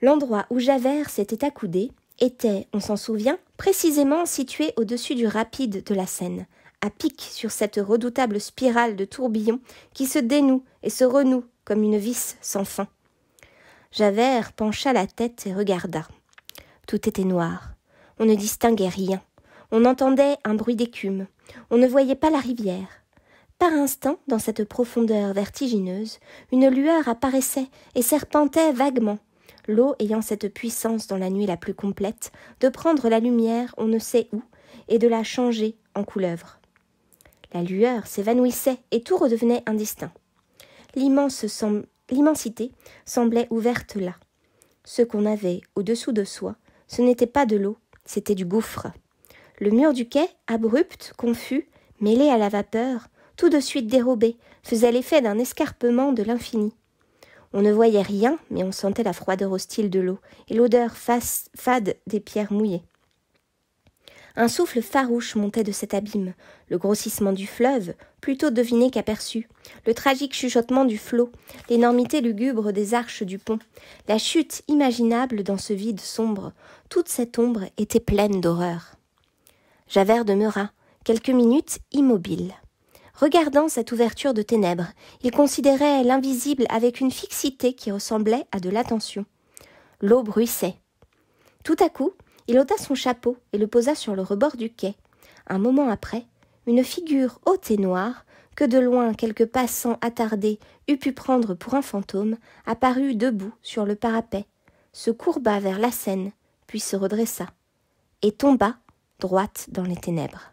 L'endroit où Javert s'était accoudé était, on s'en souvient, précisément situé au-dessus du rapide de la Seine, à pic sur cette redoutable spirale de tourbillons qui se dénoue et se renoue comme une vis sans fin. Javert pencha la tête et regarda. Tout était noir. On ne distinguait rien. On entendait un bruit d'écume. On ne voyait pas la rivière. Par instant, dans cette profondeur vertigineuse, une lueur apparaissait et serpentait vaguement. L'eau ayant cette puissance dans la nuit la plus complète, de prendre la lumière on ne sait où, et de la changer en couleuvre. La lueur s'évanouissait et tout redevenait indistinct. L'immensité semblait ouverte là. Ce qu'on avait au-dessous de soi, ce n'était pas de l'eau, c'était du gouffre. Le mur du quai, abrupt, confus, mêlé à la vapeur, tout de suite dérobé, faisait l'effet d'un escarpement de l'infini. On ne voyait rien, mais on sentait la froideur hostile de l'eau et l'odeur fade des pierres mouillées. Un souffle farouche montait de cet abîme, le grossissement du fleuve, plutôt deviné qu'aperçu, le tragique chuchotement du flot, l'énormité lugubre des arches du pont, la chute imaginable dans ce vide sombre, toute cette ombre était pleine d'horreur. Javert demeura, quelques minutes, immobile. Regardant cette ouverture de ténèbres, il considérait l'invisible avec une fixité qui ressemblait à de l'attention. L'eau bruissait. Tout à coup, il ôta son chapeau et le posa sur le rebord du quai. Un moment après, une figure haute et noire, que de loin quelques passants attardés eût pu prendre pour un fantôme, apparut debout sur le parapet, se courba vers la Seine, puis se redressa, et tomba droite dans les ténèbres.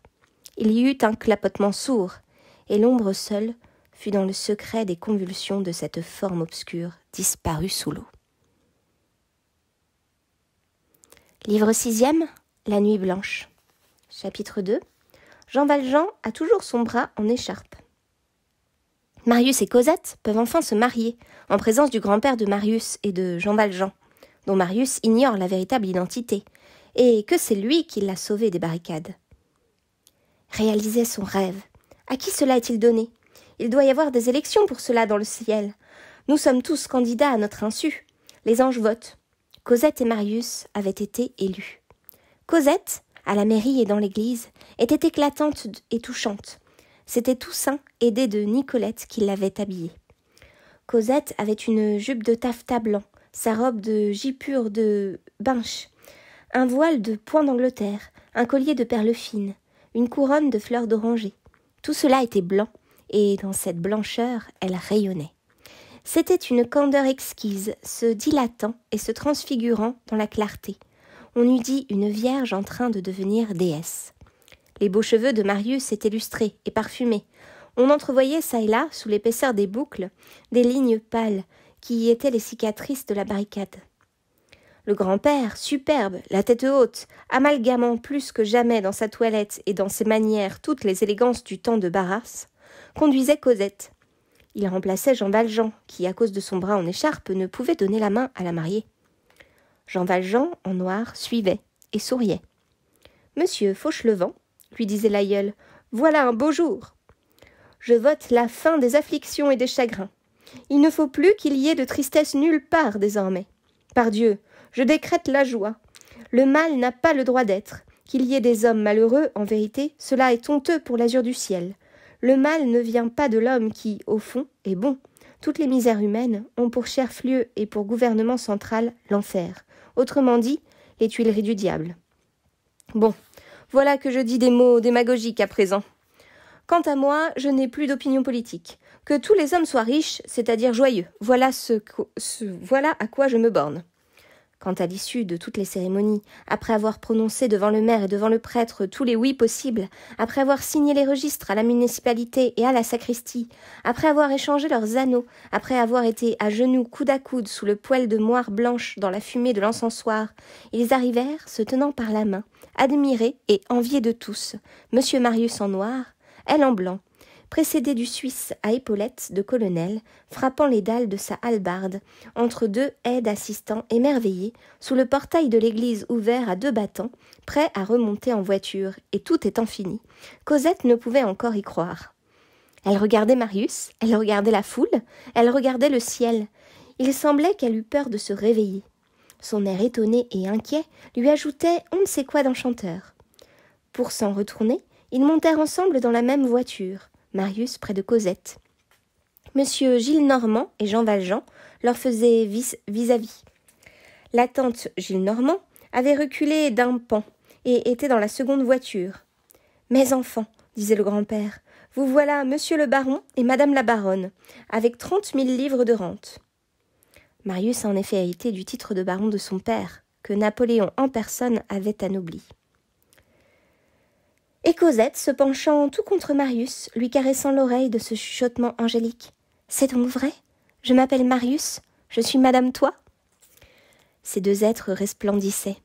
Il y eut un clapotement sourd, et l'ombre seule fut dans le secret des convulsions de cette forme obscure disparue sous l'eau. Livre sixième, La nuit blanche. Chapitre 2. Jean Valjean a toujours son bras en écharpe. Marius et Cosette peuvent enfin se marier, en présence du grand-père de Marius et de Jean Valjean, dont Marius ignore la véritable identité, et que c'est lui qui l'a sauvé des barricades. Réaliser son rêve, à qui cela est-il donné Il doit y avoir des élections pour cela dans le ciel. Nous sommes tous candidats à notre insu. Les anges votent. Cosette et Marius avaient été élus. Cosette, à la mairie et dans l'église, était éclatante et touchante. C'était Toussaint, aidé de Nicolette, qui l'avait habillée. Cosette avait une jupe de taffetas blanc, sa robe de jipure de binche, un voile de point d'Angleterre, un collier de perles fines, une couronne de fleurs d'oranger. Tout cela était blanc, et dans cette blancheur, elle rayonnait. C'était une candeur exquise, se dilatant et se transfigurant dans la clarté. On eût dit une vierge en train de devenir déesse. Les beaux cheveux de Marius étaient lustrés et parfumés. On entrevoyait çà et là, sous l'épaisseur des boucles, des lignes pâles qui y étaient les cicatrices de la barricade. Le grand-père, superbe, la tête haute, amalgamant plus que jamais dans sa toilette et dans ses manières toutes les élégances du temps de Barras, conduisait Cosette. Il remplaçait Jean Valjean, qui, à cause de son bras en écharpe, ne pouvait donner la main à la mariée. Jean Valjean, en noir, suivait et souriait. Monsieur Fauchelevent, lui disait l'aïeul, voilà un beau jour. Je vote la fin des afflictions et des chagrins. Il ne faut plus qu'il y ait de tristesse nulle part désormais. Pardieu, je décrète la joie. Le mal n'a pas le droit d'être. Qu'il y ait des hommes malheureux, en vérité, cela est honteux pour l'azur du ciel. Le mal ne vient pas de l'homme qui, au fond, est bon. Toutes les misères humaines ont pour chef-lieu et pour gouvernement central l'enfer. Autrement dit, les Tuileries du diable. Bon, voilà que je dis des mots démagogiques à présent. Quant à moi, je n'ai plus d'opinion politique. Que tous les hommes soient riches, c'est-à-dire joyeux, voilà, ce, voilà à quoi je me borne. Quant à l'issue de toutes les cérémonies, après avoir prononcé devant le maire et devant le prêtre tous les oui possibles, après avoir signé les registres à la municipalité et à la sacristie, après avoir échangé leurs anneaux, après avoir été à genoux coude à coude sous le poêle de moire blanche dans la fumée de l'encensoir, ils arrivèrent, se tenant par la main, admirés et enviés de tous, monsieur Marius en noir, elle en blanc, précédé du Suisse à épaulettes de colonel, frappant les dalles de sa hallebarde, entre deux aides assistants émerveillés, sous le portail de l'église ouvert à deux battants, prêt à remonter en voiture, et tout étant fini, Cosette ne pouvait encore y croire. Elle regardait Marius, elle regardait la foule, elle regardait le ciel. Il semblait qu'elle eût peur de se réveiller. Son air étonné et inquiet lui ajoutait on ne sait quoi d'enchanteur. Pour s'en retourner, ils montèrent ensemble dans la même voiture. Marius près de Cosette. Monsieur Gillenormand et Jean Valjean leur faisaient vis-à-vis. La tante Gillenormand avait reculé d'un pan et était dans la seconde voiture. Mes enfants, disait le grand-père, vous voilà monsieur le baron et madame la baronne, avec trente mille livres de rente. Marius a en effet hérité du titre de baron de son père, que Napoléon en personne avait anobli. Et Cosette, se penchant tout contre Marius, lui caressant l'oreille de ce chuchotement angélique. C'est donc vrai Je m'appelle Marius, je suis Madame Toi Ces deux êtres resplendissaient.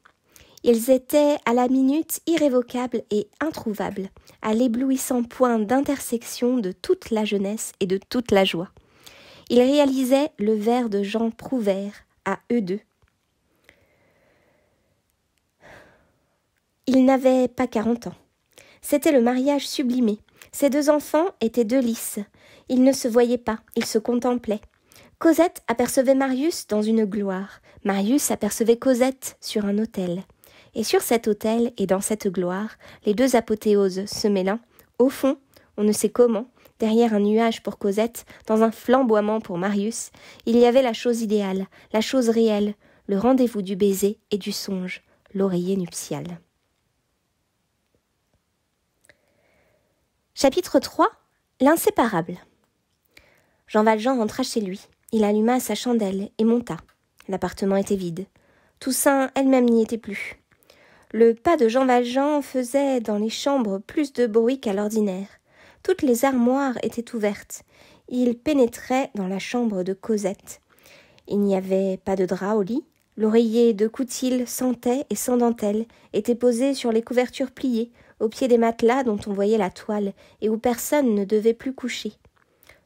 Ils étaient à la minute irrévocables et introuvables, à l'éblouissant point d'intersection de toute la jeunesse et de toute la joie. Ils réalisaient le vers de Jean Prouvaire, à eux deux. Ils n'avaient pas quarante ans. C'était le mariage sublimé. Ces deux enfants étaient deux lys. Ils ne se voyaient pas, ils se contemplaient. Cosette apercevait Marius dans une gloire. Marius apercevait Cosette sur un autel. Et sur cet autel et dans cette gloire, les deux apothéoses se mêlant, au fond, on ne sait comment, derrière un nuage pour Cosette, dans un flamboiement pour Marius, il y avait la chose idéale, la chose réelle, le rendez-vous du baiser et du songe, l'oreiller nuptial. Chapitre 3 L'inséparable. Jean Valjean rentra chez lui. Il alluma sa chandelle et monta. L'appartement était vide. Toussaint elle-même n'y était plus. Le pas de Jean Valjean faisait dans les chambres plus de bruit qu'à l'ordinaire. Toutes les armoires étaient ouvertes. Il pénétrait dans la chambre de Cosette. Il n'y avait pas de drap au lit. L'oreiller de Coutil sentait et sans dentelle était posé sur les couvertures pliées au pied des matelas dont on voyait la toile, et où personne ne devait plus coucher.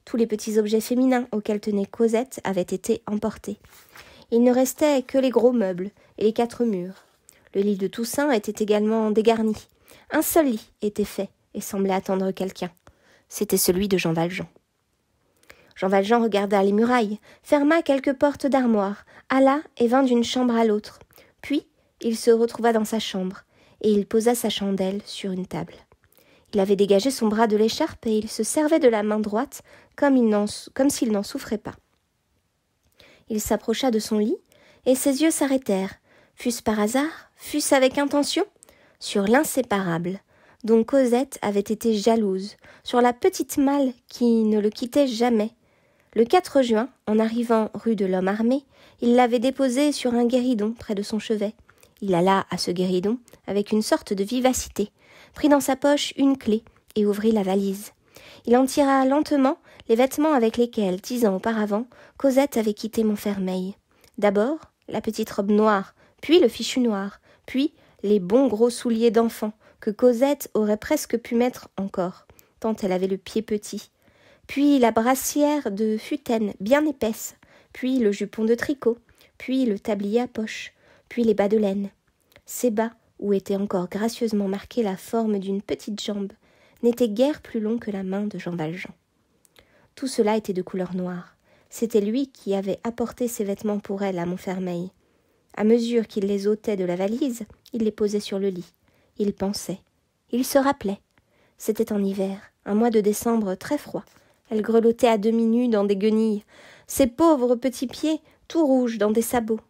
Tous les petits objets féminins auxquels tenait Cosette avaient été emportés. Il ne restait que les gros meubles et les quatre murs. Le lit de Toussaint était également dégarni. Un seul lit était fait et semblait attendre quelqu'un. C'était celui de Jean Valjean. Jean Valjean regarda les murailles, ferma quelques portes d'armoire, alla et vint d'une chambre à l'autre. Puis il se retrouva dans sa chambre, et il posa sa chandelle sur une table. Il avait dégagé son bras de l'écharpe et il se servait de la main droite comme, s'il n'en souffrait pas. Il s'approcha de son lit et ses yeux s'arrêtèrent, fût-ce par hasard, fût-ce avec intention, sur l'inséparable, dont Cosette avait été jalouse, sur la petite malle qui ne le quittait jamais. Le 4 juin, en arrivant rue de l'Homme Armé, il l'avait déposée sur un guéridon près de son chevet. Il alla à ce guéridon avec une sorte de vivacité, prit dans sa poche une clé et ouvrit la valise. Il en tira lentement les vêtements avec lesquels, dix ans auparavant, Cosette avait quitté Montfermeil. D'abord, la petite robe noire, puis le fichu noir, puis les bons gros souliers d'enfant que Cosette aurait presque pu mettre encore, tant elle avait le pied petit, puis la brassière de futaine bien épaisse, puis le jupon de tricot, puis le tablier à poche, puis les bas de laine. Ces bas, où était encore gracieusement marquée la forme d'une petite jambe, n'étaient guère plus longs que la main de Jean Valjean. Tout cela était de couleur noire. C'était lui qui avait apporté ses vêtements pour elle à Montfermeil. À mesure qu'il les ôtait de la valise, il les posait sur le lit. Il pensait. Il se rappelait. C'était en hiver, un mois de décembre très froid. Elle grelottait à demi nue dans des guenilles. Ses pauvres petits pieds, tout rouges dans des sabots,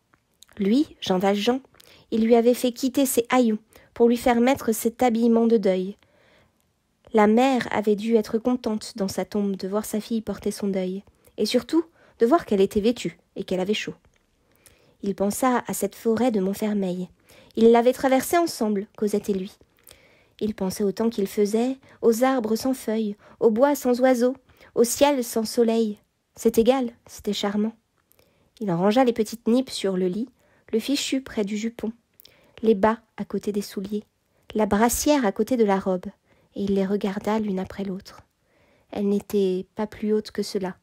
lui, Jean Valjean, il lui avait fait quitter ses haillons pour lui faire mettre cet habillement de deuil. La mère avait dû être contente dans sa tombe de voir sa fille porter son deuil, et surtout de voir qu'elle était vêtue et qu'elle avait chaud. Il pensa à cette forêt de Montfermeil. Ils l'avaient traversée ensemble, Cosette et lui. Il pensait au temps qu'il faisait, aux arbres sans feuilles, aux bois sans oiseaux, au ciel sans soleil. C'est égal, c'était charmant. Il rangea les petites nippes sur le lit, le fichu près du jupon, les bas à côté des souliers, la brassière à côté de la robe, et il les regarda l'une après l'autre. Elle n'était pas plus haute que cela.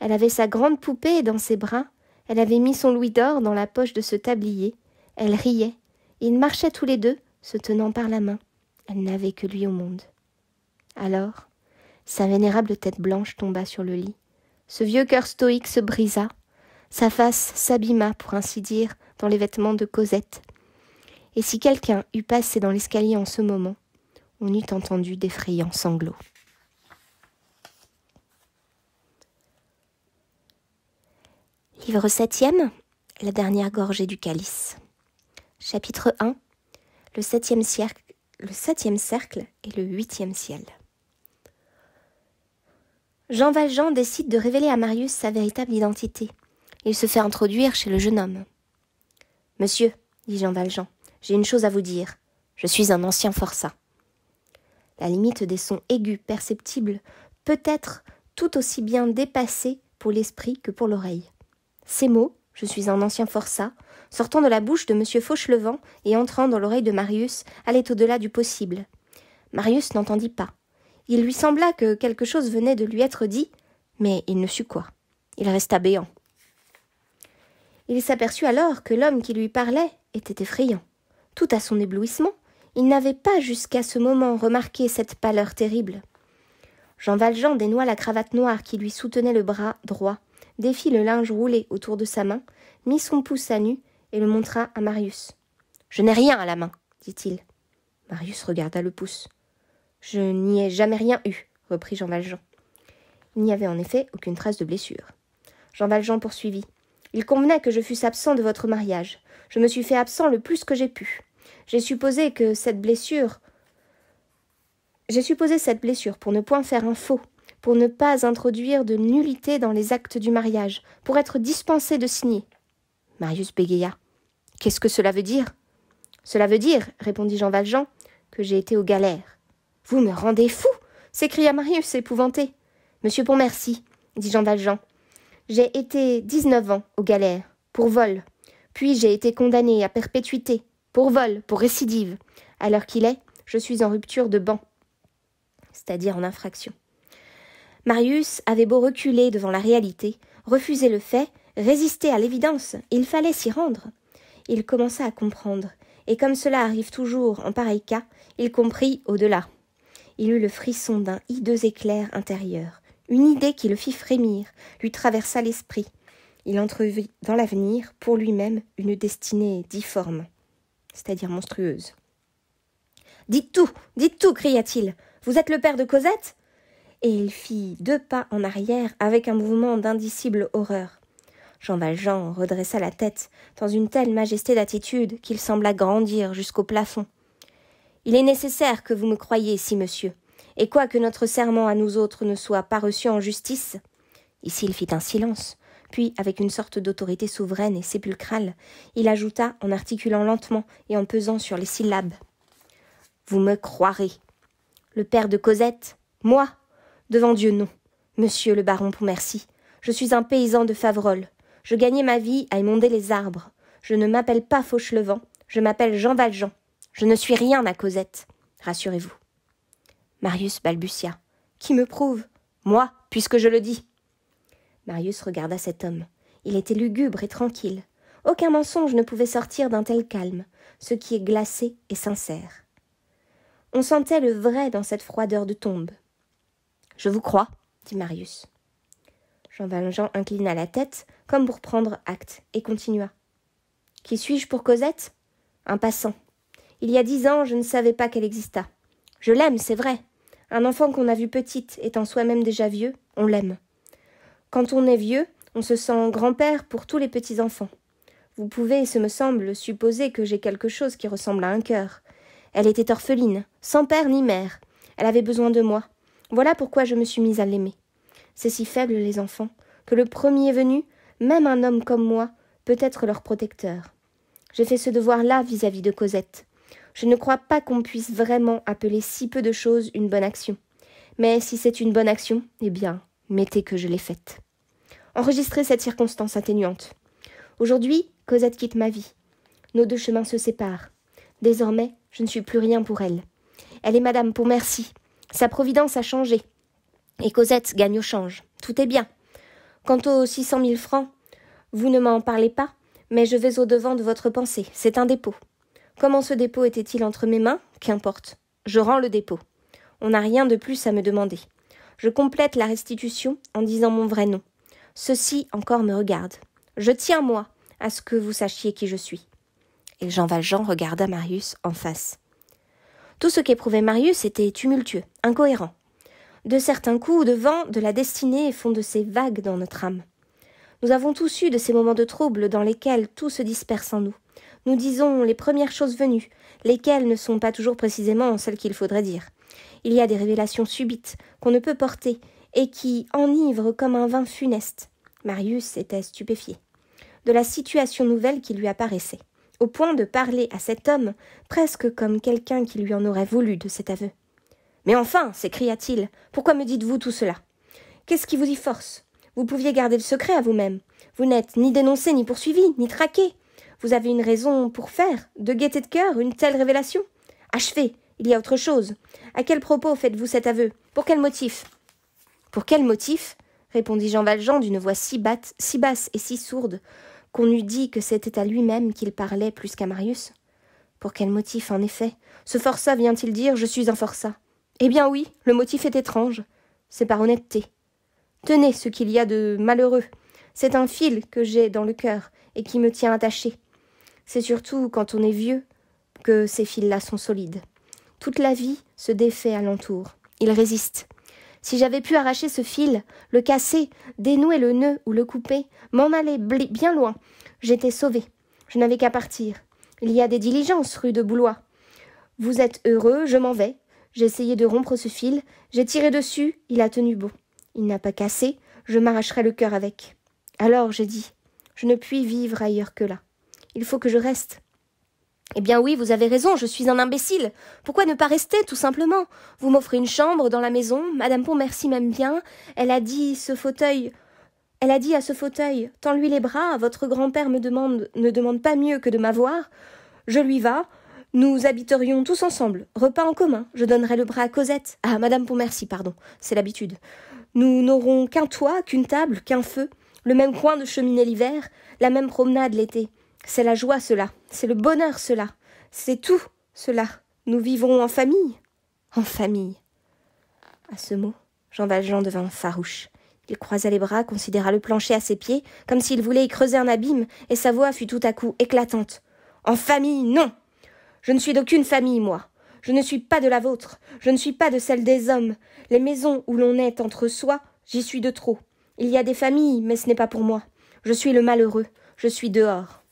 Elle avait sa grande poupée dans ses bras, elle avait mis son louis d'or dans la poche de ce tablier, elle riait, ils marchaient tous les deux, se tenant par la main. Elle n'avait que lui au monde. Alors, sa vénérable tête blanche tomba sur le lit. Ce vieux cœur stoïque se brisa, sa face s'abîma, pour ainsi dire, dans les vêtements de Cosette. Et si quelqu'un eût passé dans l'escalier en ce moment, on eût entendu d'effrayants sanglots. Livre septième, la dernière gorgée du calice. Chapitre 1 Le le septième cercle et le huitième ciel. Jean Valjean décide de révéler à Marius sa véritable identité il se fait introduire chez le jeune homme. Monsieur, dit Jean Valjean, j'ai une chose à vous dire. Je suis un ancien forçat. La limite des sons aigus perceptibles peut être tout aussi bien dépassée pour l'esprit que pour l'oreille. Ces mots, je suis un ancien forçat, sortant de la bouche de M. Fauchelevent et entrant dans l'oreille de Marius, allaient au-delà du possible. Marius n'entendit pas. Il lui sembla que quelque chose venait de lui être dit, mais il ne sut quoi. Il resta béant. Il s'aperçut alors que l'homme qui lui parlait était effrayant. Tout à son éblouissement, il n'avait pas jusqu'à ce moment remarqué cette pâleur terrible. Jean Valjean dénoua la cravate noire qui lui soutenait le bras droit, défit le linge roulé autour de sa main, mit son pouce à nu et le montra à Marius. Je n'ai rien à la main, dit-il. Marius regarda le pouce. Je n'y ai jamais rien eu, reprit Jean Valjean. Il n'y avait en effet aucune trace de blessure. Jean Valjean poursuivit. Il convenait que je fusse absent de votre mariage. Je me suis fait absent le plus que j'ai pu. J'ai supposé que cette blessure. J'ai supposé cette blessure pour ne point faire un faux, pour ne pas introduire de nullité dans les actes du mariage, pour être dispensé de signer. Marius bégaya. Qu'est-ce que cela veut dire Cela veut dire, répondit Jean Valjean, que j'ai été aux galères. Vous me rendez fou s'écria Marius épouvanté. Monsieur Pontmercy, dit Jean Valjean, j'ai été 19 ans aux galères, pour vol. Puis j'ai été condamné à perpétuité, pour vol, pour récidive. À l'heure qu'il est, je suis en rupture de banc, c'est-à-dire en infraction. Marius avait beau reculer devant la réalité, refuser le fait, résister à l'évidence, il fallait s'y rendre. Il commença à comprendre, et comme cela arrive toujours en pareil cas, il comprit au-delà. Il eut le frisson d'un hideux éclair intérieur. Une idée qui le fit frémir lui traversa l'esprit. Il entrevit dans l'avenir, pour lui-même, une destinée difforme, c'est-à-dire monstrueuse. Dites tout, dites tout, cria-t-il. Vous êtes le père de Cosette Et il fit deux pas en arrière avec un mouvement d'indicible horreur. Jean Valjean redressa la tête dans une telle majesté d'attitude qu'il sembla grandir jusqu'au plafond. Il est nécessaire que vous me croyiez ici, monsieur et quoique notre serment à nous autres ne soit pas reçu en justice. Ici il fit un silence, puis, avec une sorte d'autorité souveraine et sépulcrale, il ajouta, en articulant lentement et en pesant sur les syllabes. Vous me croirez. Le père de Cosette, moi, devant Dieu non. Monsieur le baron Pontmercy, je suis un paysan de Favrol. Je gagnais ma vie à émonder les arbres. Je ne m'appelle pas Fauchelevent, je m'appelle Jean Valjean. Je ne suis rien à Cosette, rassurez-vous. Marius balbutia. Qui me prouve Moi, puisque je le dis. Marius regarda cet homme. Il était lugubre et tranquille. Aucun mensonge ne pouvait sortir d'un tel calme, ce qui est glacé et sincère. On sentait le vrai dans cette froideur de tombe. Je vous crois, dit Marius. Jean Valjean inclina la tête, comme pour prendre acte, et continua. Qui suis-je pour Cosette Un passant. Il y a dix ans, je ne savais pas qu'elle existât. Je l'aime, c'est vrai, un enfant qu'on a vu petite étant soi-même déjà vieux, on l'aime. Quand on est vieux, on se sent grand-père pour tous les petits-enfants. Vous pouvez, ce me semble, supposer que j'ai quelque chose qui ressemble à un cœur. Elle était orpheline, sans père ni mère. Elle avait besoin de moi. Voilà pourquoi je me suis mise à l'aimer. C'est si faible, les enfants, que le premier venu, même un homme comme moi, peut être leur protecteur. J'ai fait ce devoir-là vis-à-vis de Cosette. Je ne crois pas qu'on puisse vraiment appeler si peu de choses une bonne action. Mais si c'est une bonne action, eh bien, mettez que je l'ai faite. Enregistrez cette circonstance atténuante. Aujourd'hui, Cosette quitte ma vie. Nos deux chemins se séparent. Désormais, je ne suis plus rien pour elle. Elle est Madame merci. Sa providence a changé. Et Cosette gagne au change. Tout est bien. Quant aux six cent mille francs, vous ne m'en parlez pas, mais je vais au devant de votre pensée. C'est un dépôt. Comment ce dépôt était-il entre mes mains Qu'importe. Je rends le dépôt. On n'a rien de plus à me demander. Je complète la restitution en disant mon vrai nom. Ceci encore me regarde. Je tiens, moi, à ce que vous sachiez qui je suis. Et Jean Valjean regarda Marius en face. Tout ce qu'éprouvait Marius était tumultueux, incohérent. De certains coups de vent de la destinée font de ces vagues dans notre âme. Nous avons tous eu de ces moments de trouble dans lesquels tout se disperse en nous nous disons les premières choses venues, lesquelles ne sont pas toujours précisément celles qu'il faudrait dire. Il y a des révélations subites qu'on ne peut porter et qui enivrent comme un vin funeste. Marius était stupéfié de la situation nouvelle qui lui apparaissait, au point de parler à cet homme presque comme quelqu'un qui lui en aurait voulu de cet aveu. Mais enfin, s'écria-t-il, pourquoi me dites-vous tout cela Qu'est-ce qui vous y force Vous pouviez garder le secret à vous-même. Vous, vous n'êtes ni dénoncé, ni poursuivi, ni traqué. Vous avez une raison pour faire, de gaieté de cœur, une telle révélation. Achevez, il y a autre chose. À quel propos faites-vous cet aveu Pour quel motif Pour quel motif répondit Jean Valjean d'une voix si, batte, si basse et si sourde qu'on eût dit que c'était à lui-même qu'il parlait plus qu'à Marius. Pour quel motif, en effet Ce forçat vient-il dire Je suis un forçat Eh bien oui, le motif est étrange. C'est par honnêteté. Tenez ce qu'il y a de malheureux. C'est un fil que j'ai dans le cœur et qui me tient attaché. C'est surtout quand on est vieux que ces fils-là sont solides. Toute la vie se défait alentour. Il résiste. Si j'avais pu arracher ce fil, le casser, dénouer le nœud ou le couper, m'en aller bien loin, j'étais sauvé. Je n'avais qu'à partir. Il y a des diligences rue de Boulois. Vous êtes heureux, je m'en vais. J'ai essayé de rompre ce fil, j'ai tiré dessus, il a tenu bon. Il n'a pas cassé, je m'arracherai le cœur avec. Alors j'ai dit, je ne puis vivre ailleurs que là. Il faut que je reste. Eh bien oui, vous avez raison, je suis un imbécile. Pourquoi ne pas rester, tout simplement Vous m'offrez une chambre dans la maison, Madame Pontmercy m'aime bien, elle a dit ce fauteuil. Elle a dit à ce fauteuil Tends-lui les bras, votre grand-père me demande, ne demande pas mieux que de m'avoir. Je lui vas, nous habiterions tous ensemble, repas en commun, je donnerai le bras à Cosette, à ah, Madame Pontmercy, pardon, c'est l'habitude. Nous n'aurons qu'un toit, qu'une table, qu'un feu, le même coin de cheminée l'hiver, la même promenade l'été. C'est la joie cela, c'est le bonheur cela, c'est tout cela. Nous vivons en famille, en famille. À ce mot, Jean Valjean devint farouche. Il croisa les bras, considéra le plancher à ses pieds, comme s'il voulait y creuser un abîme, et sa voix fut tout à coup éclatante. En famille, non. Je ne suis d'aucune famille, moi. Je ne suis pas de la vôtre, je ne suis pas de celle des hommes. Les maisons où l'on est entre soi, j'y suis de trop. Il y a des familles, mais ce n'est pas pour moi. Je suis le malheureux, je suis dehors.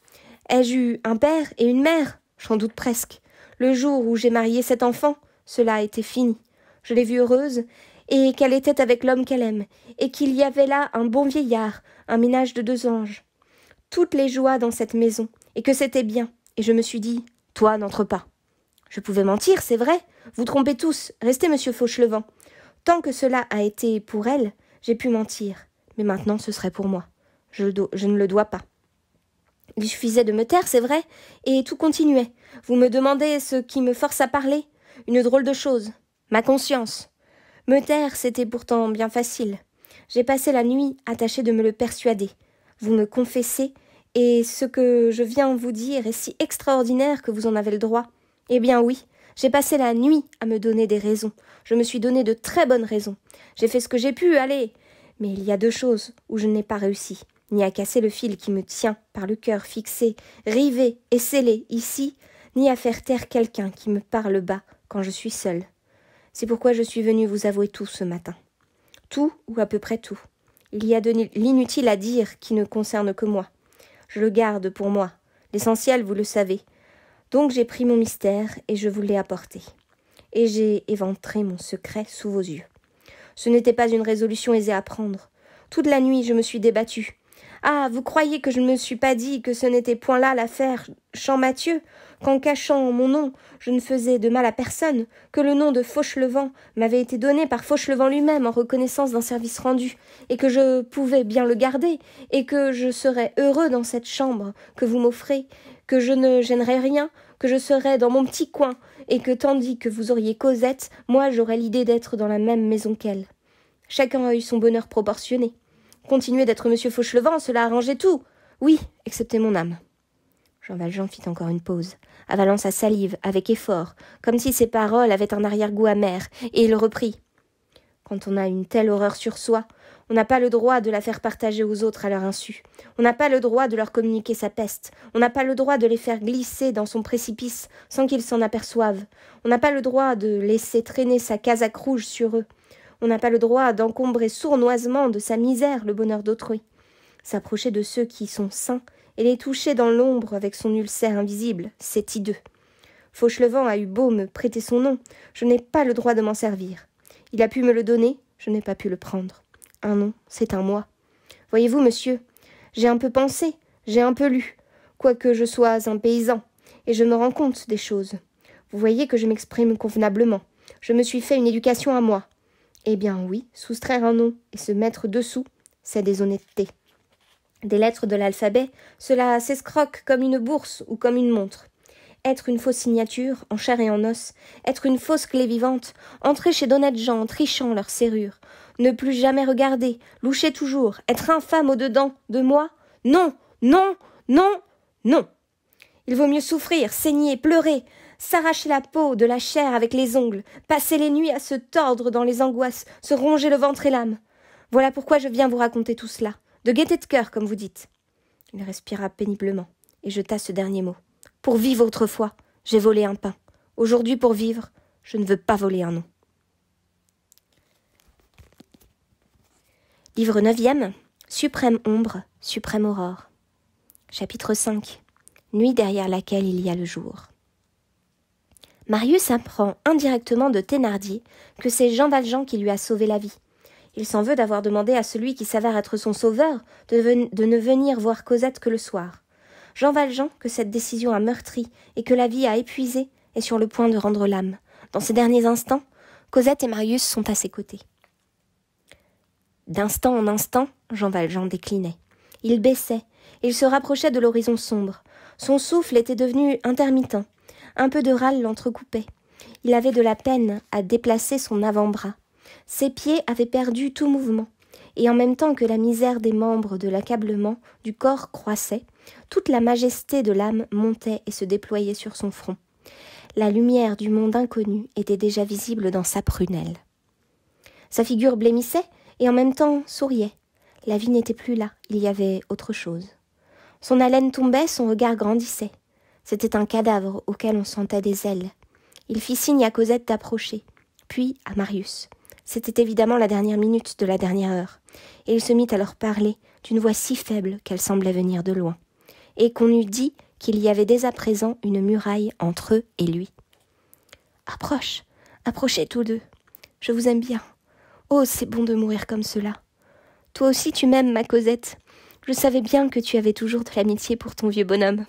Ai-je eu un père et une mère J'en doute presque. Le jour où j'ai marié cet enfant, cela été fini. Je l'ai vue heureuse, et qu'elle était avec l'homme qu'elle aime, et qu'il y avait là un bon vieillard, un ménage de deux anges. Toutes les joies dans cette maison, et que c'était bien, et je me suis dit, toi, n'entre pas. Je pouvais mentir, c'est vrai. Vous trompez tous. Restez, monsieur Fauchelevent. Tant que cela a été pour elle, j'ai pu mentir. Mais maintenant, ce serait pour moi. Je, je ne le dois pas. Il suffisait de me taire, c'est vrai, et tout continuait. Vous me demandez ce qui me force à parler. Une drôle de chose. Ma conscience. Me taire, c'était pourtant bien facile. J'ai passé la nuit à tâcher de me le persuader. Vous me confessez, et ce que je viens vous dire est si extraordinaire que vous en avez le droit. Eh bien oui, j'ai passé la nuit à me donner des raisons. Je me suis donné de très bonnes raisons. J'ai fait ce que j'ai pu, allez. Mais il y a deux choses où je n'ai pas réussi ni à casser le fil qui me tient par le cœur fixé, rivé et scellé ici, ni à faire taire quelqu'un qui me parle bas quand je suis seule. C'est pourquoi je suis venue vous avouer tout ce matin. Tout ou à peu près tout. Il y a de l'inutile à dire qui ne concerne que moi. Je le garde pour moi. L'essentiel, vous le savez. Donc j'ai pris mon mystère et je vous l'ai apporté. Et j'ai éventré mon secret sous vos yeux. Ce n'était pas une résolution aisée à prendre. Toute la nuit, je me suis débattue. Ah, vous croyez que je ne me suis pas dit que ce n'était point là l'affaire Champmathieu, qu'en cachant mon nom, je ne faisais de mal à personne, que le nom de Fauchelevent m'avait été donné par Fauchelevent lui-même en reconnaissance d'un service rendu, et que je pouvais bien le garder, et que je serais heureux dans cette chambre que vous m'offrez, que je ne gênerais rien, que je serais dans mon petit coin, et que tandis que vous auriez Cosette, moi j'aurais l'idée d'être dans la même maison qu'elle. Chacun a eu son bonheur proportionné continuer d'être monsieur Fauchelevent, cela arrangeait tout. Oui, excepté mon âme. Jean Valjean fit encore une pause, avalant sa salive avec effort, comme si ses paroles avaient un arrière-goût amer, et il reprit. Quand on a une telle horreur sur soi, on n'a pas le droit de la faire partager aux autres à leur insu. On n'a pas le droit de leur communiquer sa peste. On n'a pas le droit de les faire glisser dans son précipice sans qu'ils s'en aperçoivent. On n'a pas le droit de laisser traîner sa casaque rouge sur eux. On n'a pas le droit d'encombrer sournoisement de sa misère le bonheur d'autrui. S'approcher de ceux qui sont saints et les toucher dans l'ombre avec son ulcère invisible, c'est hideux. Fauchelevent a eu beau me prêter son nom, je n'ai pas le droit de m'en servir. Il a pu me le donner, je n'ai pas pu le prendre. Un nom, c'est un moi. Voyez-vous, monsieur, j'ai un peu pensé, j'ai un peu lu, quoique je sois un paysan, et je me rends compte des choses. Vous voyez que je m'exprime convenablement. Je me suis fait une éducation à moi. Eh bien oui, soustraire un nom et se mettre dessous, c'est des honnêtetés. Des lettres de l'alphabet, cela s'escroque comme une bourse ou comme une montre. Être une fausse signature, en chair et en os, être une fausse clé vivante, entrer chez d'honnêtes gens en trichant leurs serrure, ne plus jamais regarder, loucher toujours, être infâme au-dedans de moi, non, non, non, non. Il vaut mieux souffrir, saigner, pleurer, s'arracher la peau de la chair avec les ongles, passer les nuits à se tordre dans les angoisses, se ronger le ventre et l'âme. Voilà pourquoi je viens vous raconter tout cela, de gaieté de cœur, comme vous dites. Il respira péniblement et jeta ce dernier mot. Pour vivre autrefois, j'ai volé un pain. Aujourd'hui, pour vivre, je ne veux pas voler un nom. Livre 9 Suprême ombre, suprême aurore. Chapitre 5 Nuit derrière laquelle il y a le jour. Marius apprend indirectement de Thénardier que c'est Jean Valjean qui lui a sauvé la vie. Il s'en veut d'avoir demandé à celui qui s'avère être son sauveur de, ne venir voir Cosette que le soir. Jean Valjean, que cette décision a meurtri et que la vie a épuisé, est sur le point de rendre l'âme. Dans ces derniers instants, Cosette et Marius sont à ses côtés. D'instant en instant, Jean Valjean déclinait. Il baissait, il se rapprochait de l'horizon sombre. Son souffle était devenu intermittent. Un peu de râle l'entrecoupait. Il avait de la peine à déplacer son avant-bras. Ses pieds avaient perdu tout mouvement, et en même temps que la misère des membres de l'accablement du corps croissait, toute la majesté de l'âme montait et se déployait sur son front. La lumière du monde inconnu était déjà visible dans sa prunelle. Sa figure blêmissait et en même temps souriait. La vie n'était plus là, il y avait autre chose. Son haleine tombait, son regard grandissait. C'était un cadavre auquel on sentait des ailes. Il fit signe à Cosette d'approcher, puis à Marius. C'était évidemment la dernière minute de la dernière heure, et il se mit à leur parler d'une voix si faible qu'elle semblait venir de loin, et qu'on eût dit qu'il y avait dès à présent une muraille entre eux et lui. Approche, approchez tous deux. Je vous aime bien. Oh, c'est bon de mourir comme cela. Toi aussi tu m'aimes, ma Cosette. Je savais bien que tu avais toujours de l'amitié pour ton vieux bonhomme.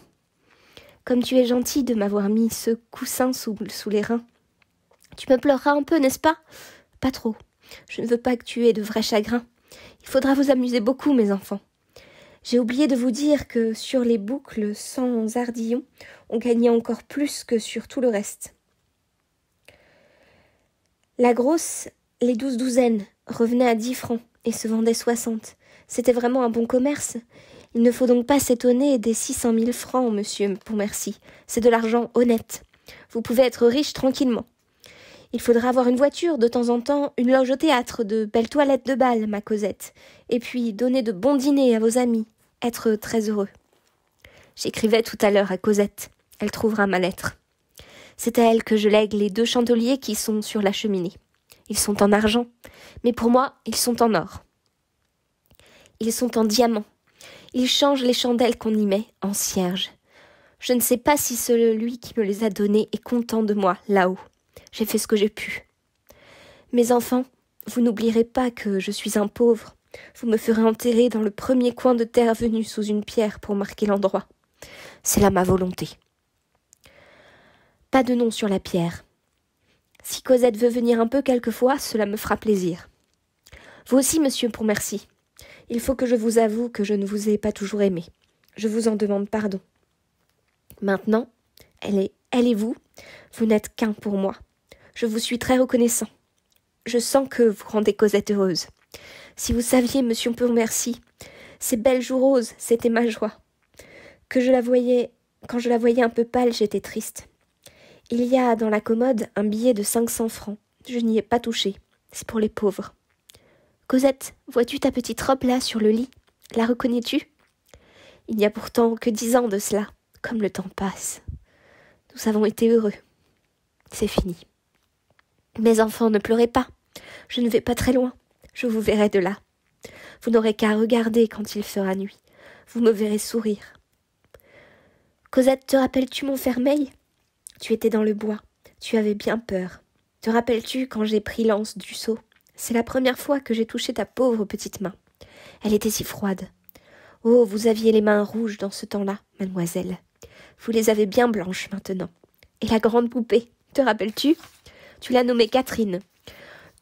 Comme tu es gentil de m'avoir mis ce coussin sous, sous les reins. Tu me pleureras un peu, n'est-ce pas Pas trop. Je ne veux pas que tu aies de vrais chagrins. Il faudra vous amuser beaucoup, mes enfants. J'ai oublié de vous dire que sur les boucles sans ardillons, on gagnait encore plus que sur tout le reste. La grosse, les douze douzaines, revenait à dix francs et se vendait soixante. C'était vraiment un bon commerce, il ne faut donc pas s'étonner des 600 000 francs, monsieur Pontmercy. C'est de l'argent honnête. Vous pouvez être riche tranquillement. Il faudra avoir une voiture de temps en temps, une loge au théâtre, de belles toilettes de bal, ma Cosette, et puis donner de bons dîners à vos amis, être très heureux. J'écrivais tout à l'heure à Cosette. Elle trouvera ma lettre. C'est à elle que je lègue les deux chandeliers qui sont sur la cheminée. Ils sont en argent, mais pour moi, ils sont en or. Ils sont en diamant, il change les chandelles qu'on y met en cierges. Je ne sais pas si celui qui me les a données est content de moi là-haut. J'ai fait ce que j'ai pu. Mes enfants, vous n'oublierez pas que je suis un pauvre. Vous me ferez enterrer dans le premier coin de terre venu sous une pierre pour marquer l'endroit. C'est là ma volonté. Pas de nom sur la pierre. Si Cosette veut venir un peu quelquefois, cela me fera plaisir. Vous aussi, monsieur pour merci. Il faut que je vous avoue que je ne vous ai pas toujours aimé. Je vous en demande pardon. Maintenant, elle est, elle et vous, vous n'êtes qu'un pour moi. Je vous suis très reconnaissant. Je sens que vous rendez Cosette heureuse. Si vous saviez, monsieur Pontmercy, ces belles joues roses, c'était ma joie. Que je la voyais, quand je la voyais un peu pâle, j'étais triste. Il y a dans la commode un billet de cinq cents francs. Je n'y ai pas touché. C'est pour les pauvres. Cosette, vois-tu ta petite robe là sur le lit La reconnais-tu Il n'y a pourtant que dix ans de cela, comme le temps passe. Nous avons été heureux. C'est fini. Mes enfants, ne pleurez pas. Je ne vais pas très loin. Je vous verrai de là. Vous n'aurez qu'à regarder quand il fera nuit. Vous me verrez sourire. Cosette, te rappelles-tu mon fermeil Tu étais dans le bois. Tu avais bien peur. Te rappelles-tu quand j'ai pris l'anse du seau c'est la première fois que j'ai touché ta pauvre petite main. Elle était si froide. Oh, vous aviez les mains rouges dans ce temps-là, mademoiselle. Vous les avez bien blanches maintenant. Et la grande poupée, te rappelles-tu Tu l'as nommée Catherine.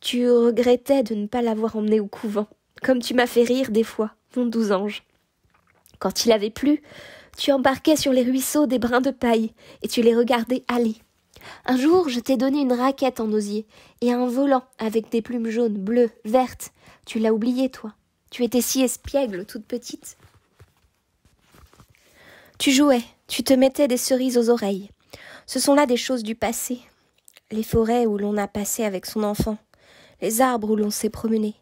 Tu regrettais de ne pas l'avoir emmenée au couvent, comme tu m'as fait rire des fois, mon doux ange. Quand il avait plu, tu embarquais sur les ruisseaux des brins de paille et tu les regardais aller un jour, je t'ai donné une raquette en osier et un volant avec des plumes jaunes, bleues, vertes. Tu l'as oublié, toi. Tu étais si espiègle, toute petite. Tu jouais, tu te mettais des cerises aux oreilles. Ce sont là des choses du passé. Les forêts où l'on a passé avec son enfant, les arbres où l'on s'est promené,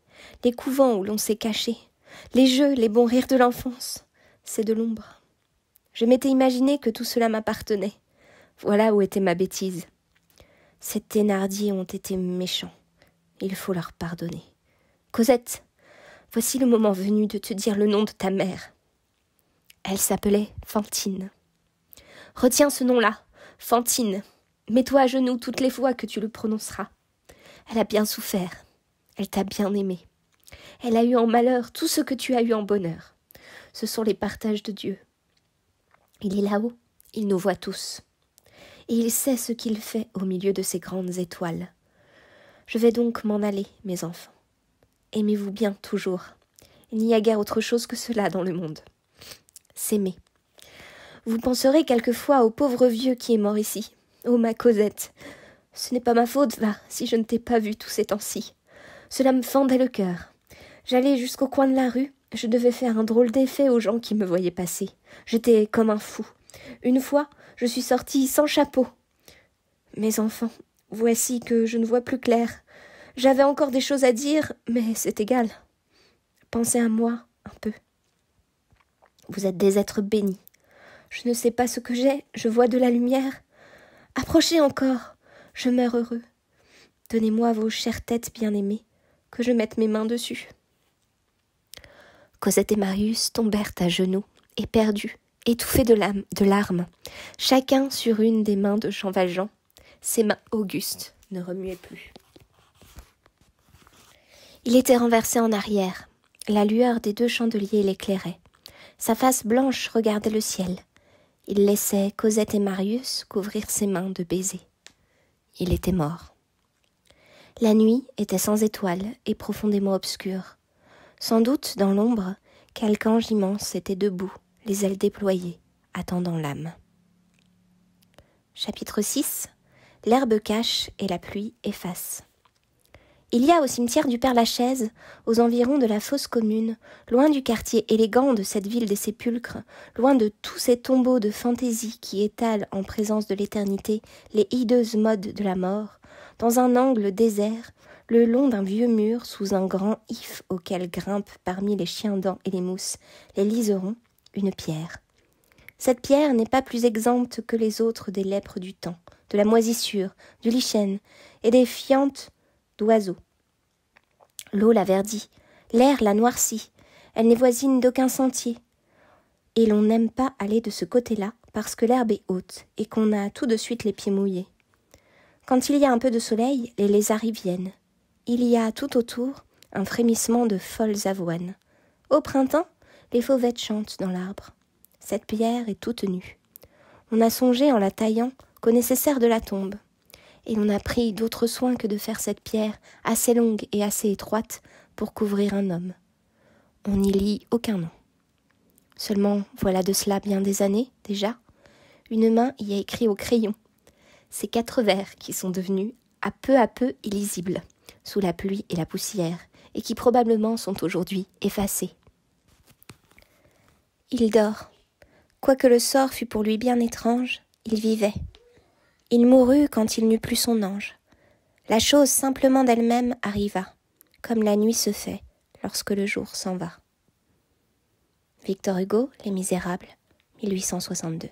les couvents où l'on s'est caché, les jeux, les bons rires de l'enfance. C'est de l'ombre. Je m'étais imaginé que tout cela m'appartenait voilà où était ma bêtise. Ces Thénardier ont été méchants. Il faut leur pardonner. Cosette, voici le moment venu de te dire le nom de ta mère. Elle s'appelait Fantine. Retiens ce nom-là, Fantine. Mets-toi à genoux toutes les fois que tu le prononceras. Elle a bien souffert. Elle t'a bien aimée. Elle a eu en malheur tout ce que tu as eu en bonheur. Ce sont les partages de Dieu. Il est là-haut. Il nous voit tous et il sait ce qu'il fait au milieu de ces grandes étoiles. Je vais donc m'en aller, mes enfants. Aimez-vous bien toujours. Il n'y a guère autre chose que cela dans le monde. S'aimer. Vous penserez quelquefois au pauvre vieux qui est mort ici. Oh, ma Cosette. Ce n'est pas ma faute, va, si je ne t'ai pas vu tous ces temps-ci. Cela me fendait le cœur. J'allais jusqu'au coin de la rue, je devais faire un drôle d'effet aux gens qui me voyaient passer. J'étais comme un fou. Une fois, je suis sortie sans chapeau. Mes enfants, voici que je ne vois plus clair. J'avais encore des choses à dire, mais c'est égal. Pensez à moi un peu. Vous êtes des êtres bénis. Je ne sais pas ce que j'ai, je vois de la lumière. Approchez encore, je meurs heureux. Donnez-moi vos chères têtes bien-aimées, que je mette mes mains dessus. Cosette et Marius tombèrent à genoux, éperdus, étouffé de, de larmes, chacun sur une des mains de Jean Valjean. Ses mains augustes ne remuaient plus. Il était renversé en arrière. La lueur des deux chandeliers l'éclairait. Sa face blanche regardait le ciel. Il laissait Cosette et Marius couvrir ses mains de baisers. Il était mort. La nuit était sans étoiles et profondément obscure. Sans doute, dans l'ombre, quelque ange immense était debout, les ailes déployées, attendant l'âme. Chapitre 6 L'herbe cache et la pluie efface. Il y a au cimetière du Père Lachaise, aux environs de la fosse commune, loin du quartier élégant de cette ville des sépulcres, loin de tous ces tombeaux de fantaisie qui étalent en présence de l'éternité les hideuses modes de la mort, dans un angle désert, le long d'un vieux mur sous un grand if auquel grimpent parmi les chiens dents et les mousses, les liserons, une pierre. Cette pierre n'est pas plus exempte que les autres des lèpres du temps, de la moisissure, du lichen et des fientes d'oiseaux. L'eau la verdit, l'air la noircit, elle n'est voisine d'aucun sentier. Et l'on n'aime pas aller de ce côté-là parce que l'herbe est haute et qu'on a tout de suite les pieds mouillés. Quand il y a un peu de soleil, les lézards y viennent. Il y a tout autour un frémissement de folles avoines. Au printemps, les fauvettes chantent dans l'arbre. Cette pierre est toute nue. On a songé en la taillant qu'au nécessaire de la tombe. Et on a pris d'autres soins que de faire cette pierre assez longue et assez étroite pour couvrir un homme. On n'y lit aucun nom. Seulement, voilà de cela bien des années, déjà, une main y a écrit au crayon ces quatre vers qui sont devenus à peu à peu illisibles sous la pluie et la poussière, et qui probablement sont aujourd'hui effacés. Il dort. Quoique le sort fût pour lui bien étrange, il vivait. Il mourut quand il n'eut plus son ange. La chose simplement d'elle-même arriva, comme la nuit se fait lorsque le jour s'en va. Victor Hugo, Les Misérables, 1862.